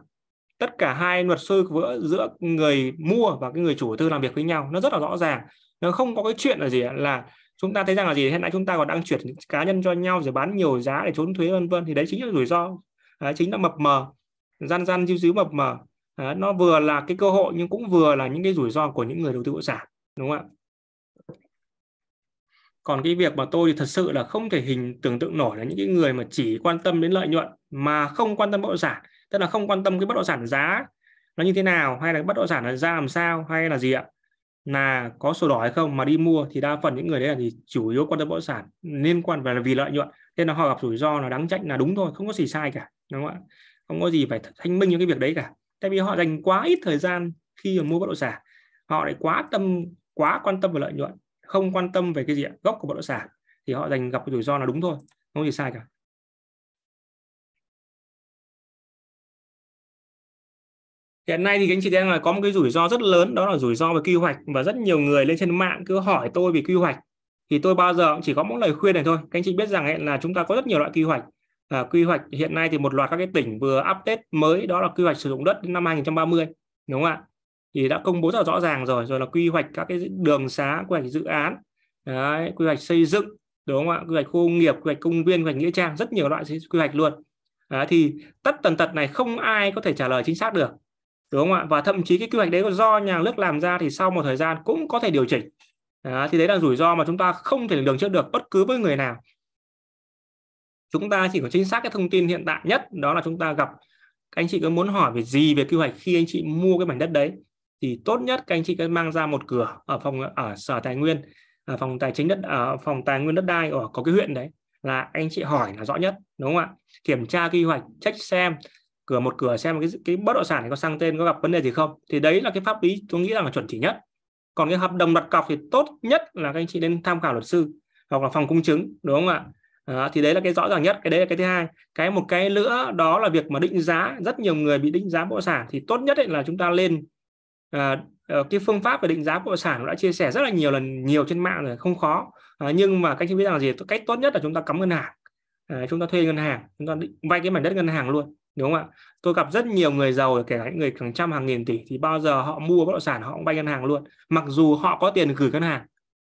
tất cả hai luật sư giữa, giữa người mua và cái người chủ đầu tư làm việc với nhau nó rất là rõ ràng nó không có cái chuyện là gì là chúng ta thấy rằng là gì hiện nay chúng ta còn đang chuyển cá nhân cho nhau rồi bán nhiều giá để trốn thuế vân vân thì đấy chính là rủi ro đấy, chính là mập mờ gian gian díu díu mập mờ đấy, nó vừa là cái cơ hội nhưng cũng vừa là những cái rủi ro của những người đầu tư bất sản đúng không ạ còn cái việc mà tôi thì thật sự là không thể hình tưởng tượng nổi là những cái người mà chỉ quan tâm đến lợi nhuận mà không quan tâm bất động sản tức là không quan tâm cái bất động sản giá nó như thế nào hay là bất động sản là ra làm sao hay là gì ạ là có sổ đỏ hay không mà đi mua thì đa phần những người đấy là thì chủ yếu quan tâm bất động sản liên quan về là vì lợi nhuận nên là họ gặp rủi ro là đáng trách là đúng thôi không có gì sai cả đúng không ạ không có gì phải thanh minh những cái việc đấy cả tại vì họ dành quá ít thời gian khi mà mua bất động sản họ lại quá tâm quá quan tâm về lợi nhuận không quan tâm về cái gì ạ gốc của bất động sản thì họ dành gặp rủi ro là đúng thôi không có gì sai cả hiện nay thì các anh chị đang là có một cái rủi ro rất lớn đó là rủi ro về quy hoạch và rất nhiều người lên trên mạng cứ hỏi tôi về quy hoạch thì tôi bao giờ cũng chỉ có một lời khuyên này thôi các anh chị biết rằng là chúng ta có rất nhiều loại quy hoạch à, quy hoạch hiện nay thì một loạt các cái tỉnh vừa update mới đó là quy hoạch sử dụng đất đến năm 2030 đúng không ạ thì đã công bố rất là rõ ràng rồi rồi là quy hoạch các cái đường xá quy hoạch dự án đấy, quy hoạch xây dựng đúng không ạ quy hoạch khu công nghiệp quy hoạch công viên quy hoạch nghĩa trang rất nhiều loại quy hoạch luôn đấy, thì tất tần tật này không ai có thể trả lời chính xác được đúng không ạ và thậm chí cái quy hoạch đấy do nhà nước làm ra thì sau một thời gian cũng có thể điều chỉnh đó, thì đấy là rủi ro mà chúng ta không thể lường trước được bất cứ với người nào chúng ta chỉ có chính xác cái thông tin hiện tại nhất đó là chúng ta gặp các anh chị có muốn hỏi về gì về quy hoạch khi anh chị mua cái mảnh đất đấy thì tốt nhất các anh chị cứ mang ra một cửa ở phòng ở sở tài nguyên ở phòng tài chính đất ở phòng tài nguyên đất đai ở có cái huyện đấy là anh chị hỏi là rõ nhất đúng không ạ kiểm tra quy hoạch check xem cửa một cửa xem cái cái bất động sản có sang tên có gặp vấn đề gì không thì đấy là cái pháp lý tôi nghĩ rằng là chuẩn chỉ nhất còn cái hợp đồng đặt cọc thì tốt nhất là các anh chị nên tham khảo luật sư hoặc là phòng công chứng đúng không ạ à, thì đấy là cái rõ ràng nhất cái đấy là cái thứ hai cái một cái nữa đó là việc mà định giá rất nhiều người bị định giá bất động sản thì tốt nhất là chúng ta lên à, cái phương pháp về định giá bất động sản đã chia sẻ rất là nhiều lần nhiều trên mạng rồi không khó à, nhưng mà các anh chị biết rằng gì cách tốt nhất là chúng ta cắm ngân hàng à, chúng ta thuê ngân hàng chúng ta định vay cái mảnh đất ngân hàng luôn đúng không ạ tôi gặp rất nhiều người giàu kể cả những người hàng trăm hàng nghìn tỷ thì bao giờ họ mua bất động sản họ cũng vay ngân hàng luôn mặc dù họ có tiền gửi ngân hàng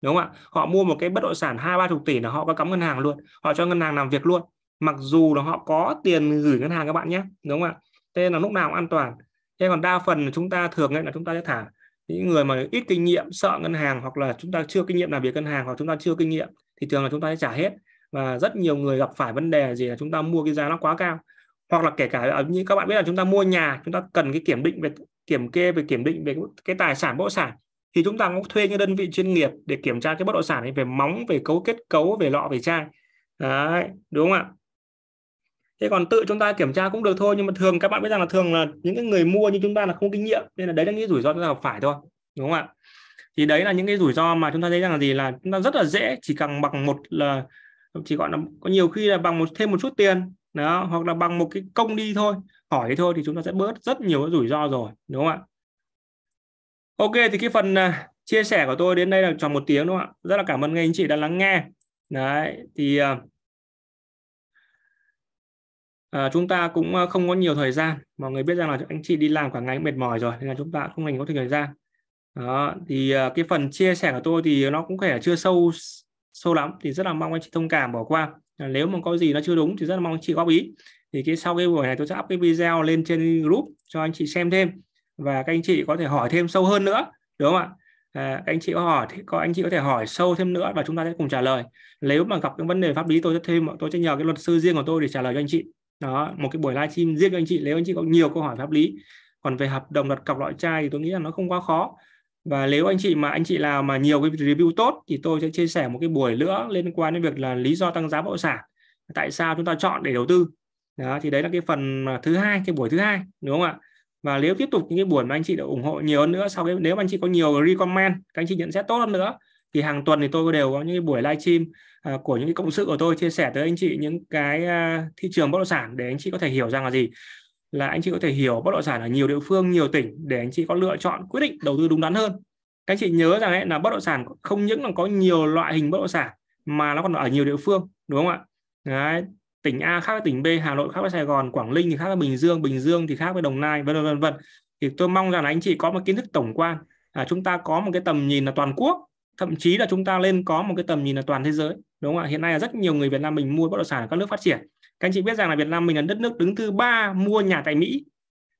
đúng không ạ họ mua một cái bất động sản hai ba chục tỷ là họ có cắm ngân hàng luôn họ cho ngân hàng làm việc luôn mặc dù là họ có tiền gửi ngân hàng các bạn nhé đúng không ạ thế nên là lúc nào cũng an toàn thế còn đa phần chúng ta thường là chúng ta sẽ thả những người mà ít kinh nghiệm sợ ngân hàng hoặc là chúng ta chưa kinh nghiệm làm việc ngân hàng hoặc chúng ta chưa kinh nghiệm thì thường là chúng ta sẽ trả hết và rất nhiều người gặp phải vấn đề gì là chúng ta mua cái giá nó quá cao hoặc là kể cả à, như các bạn biết là chúng ta mua nhà chúng ta cần cái kiểm định về kiểm kê về kiểm định về cái tài sản bất động sản thì chúng ta cũng thuê những đơn vị chuyên nghiệp để kiểm tra cái bất động sản ấy về móng về cấu kết cấu về lọ về chai đấy đúng không ạ thế còn tự chúng ta kiểm tra cũng được thôi nhưng mà thường các bạn biết rằng là thường là những cái người mua như chúng ta là không kinh nghiệm nên là đấy là những rủi ro chúng ta gặp phải thôi đúng không ạ thì đấy là những cái rủi ro mà chúng ta thấy rằng là gì là chúng ta rất là dễ chỉ cần bằng một là chỉ gọi là có nhiều khi là bằng một thêm một chút tiền đó hoặc là bằng một cái công đi thôi hỏi thôi thì chúng ta sẽ bớt rất nhiều cái rủi ro rồi đúng không ạ ok thì cái phần à, chia sẻ của tôi đến đây là tròn một tiếng đúng không ạ rất là cảm ơn các anh chị đã lắng nghe đấy thì À, à chúng ta cũng à, không có nhiều thời gian mọi người biết rằng là anh chị đi làm cả ngày mệt mỏi rồi nên là chúng ta không dành có thời gian đó thì cái phần chia sẻ của tôi thì nó cũng có thể chưa sâu sâu lắm thì rất là mong anh chị thông cảm bỏ qua nếu mà có gì nó chưa đúng thì rất là mong anh chị góp ý thì cái sau cái buổi này tôi sẽ up cái video lên trên group cho anh chị xem thêm và các anh chị có thể hỏi thêm sâu hơn nữa đúng không ạ à, các anh chị có hỏi thì có anh chị có thể hỏi sâu thêm nữa và chúng ta sẽ cùng trả lời nếu mà gặp những vấn đề pháp lý tôi sẽ thêm tôi sẽ nhờ cái luật sư riêng của tôi để trả lời cho anh chị đó một cái buổi livestream riêng cho anh chị nếu anh chị có nhiều câu hỏi pháp lý còn về hợp đồng đặt cọc loại trai thì tôi nghĩ là nó không quá khó và nếu anh chị mà anh chị nào mà nhiều cái review tốt thì tôi sẽ chia sẻ một cái buổi nữa liên quan đến việc là lý do tăng giá bất động sản tại sao chúng ta chọn để đầu tư đó thì đấy là cái phần thứ hai cái buổi thứ hai đúng không ạ và nếu tiếp tục những cái buổi mà anh chị đã ủng hộ nhiều hơn nữa sau cái nếu anh chị có nhiều recommend các anh chị nhận xét tốt hơn nữa thì hàng tuần thì tôi đều có những cái buổi livestream uh, à, của những cái cộng sự của tôi chia sẻ tới anh chị những cái uh, thị trường bất động sản để anh chị có thể hiểu rằng là gì là anh chị có thể hiểu bất động sản ở nhiều địa phương nhiều tỉnh để anh chị có lựa chọn quyết định đầu tư đúng đắn hơn các anh chị nhớ rằng ấy, là bất động sản không những là có nhiều loại hình bất động sản mà nó còn ở nhiều địa phương đúng không ạ Đấy, tỉnh A khác với tỉnh B Hà Nội khác với Sài Gòn Quảng Ninh thì khác với Bình Dương Bình Dương thì khác với Đồng Nai vân vân vân thì tôi mong rằng là anh chị có một kiến thức tổng quan à, chúng ta có một cái tầm nhìn là toàn quốc thậm chí là chúng ta lên có một cái tầm nhìn là toàn thế giới đúng không ạ hiện nay là rất nhiều người Việt Nam mình mua bất động sản ở các nước phát triển các anh chị biết rằng là Việt Nam mình là đất nước đứng thứ ba mua nhà tại Mỹ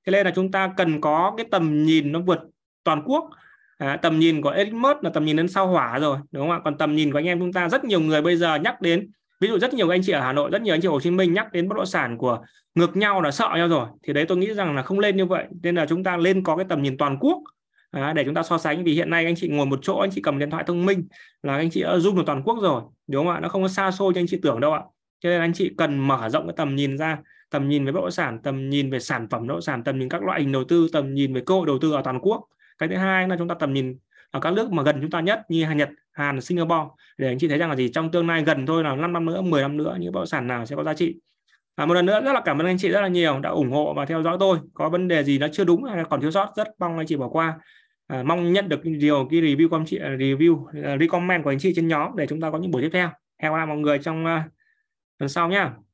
thế nên là chúng ta cần có cái tầm nhìn nó vượt toàn quốc à, tầm nhìn của Elon Musk là tầm nhìn đến sao hỏa rồi đúng không ạ còn tầm nhìn của anh em chúng ta rất nhiều người bây giờ nhắc đến ví dụ rất nhiều anh chị ở Hà Nội rất nhiều anh chị ở Hồ Chí Minh nhắc đến bất động sản của ngược nhau là sợ nhau rồi thì đấy tôi nghĩ rằng là không lên như vậy nên là chúng ta lên có cái tầm nhìn toàn quốc À, để chúng ta so sánh vì hiện nay anh chị ngồi một chỗ anh chị cầm điện thoại thông minh là anh chị ở zoom được toàn quốc rồi đúng không ạ nó không có xa xôi như anh chị tưởng đâu ạ cho nên anh chị cần mở rộng cái tầm nhìn ra tầm nhìn về bất động sản tầm nhìn về sản phẩm bất động sản tầm nhìn các loại hình đầu tư tầm nhìn về cơ hội đầu tư ở toàn quốc cái thứ hai là chúng ta tầm nhìn ở các nước mà gần chúng ta nhất như Hà Nhật, Hàn, Singapore để anh chị thấy rằng là gì trong tương lai gần thôi là 5 năm nữa, 10 năm nữa những bất động sản nào sẽ có giá trị. À, một lần nữa rất là cảm ơn anh chị rất là nhiều đã ủng hộ và theo dõi tôi. Có vấn đề gì nó chưa đúng hay còn thiếu sót rất mong anh chị bỏ qua. À, mong nhận được điều cái review của anh chị à, review à, recommend của anh chị trên nhóm để chúng ta có những buổi tiếp theo. Hẹn gặp lại mọi người trong à, tuần sau nhá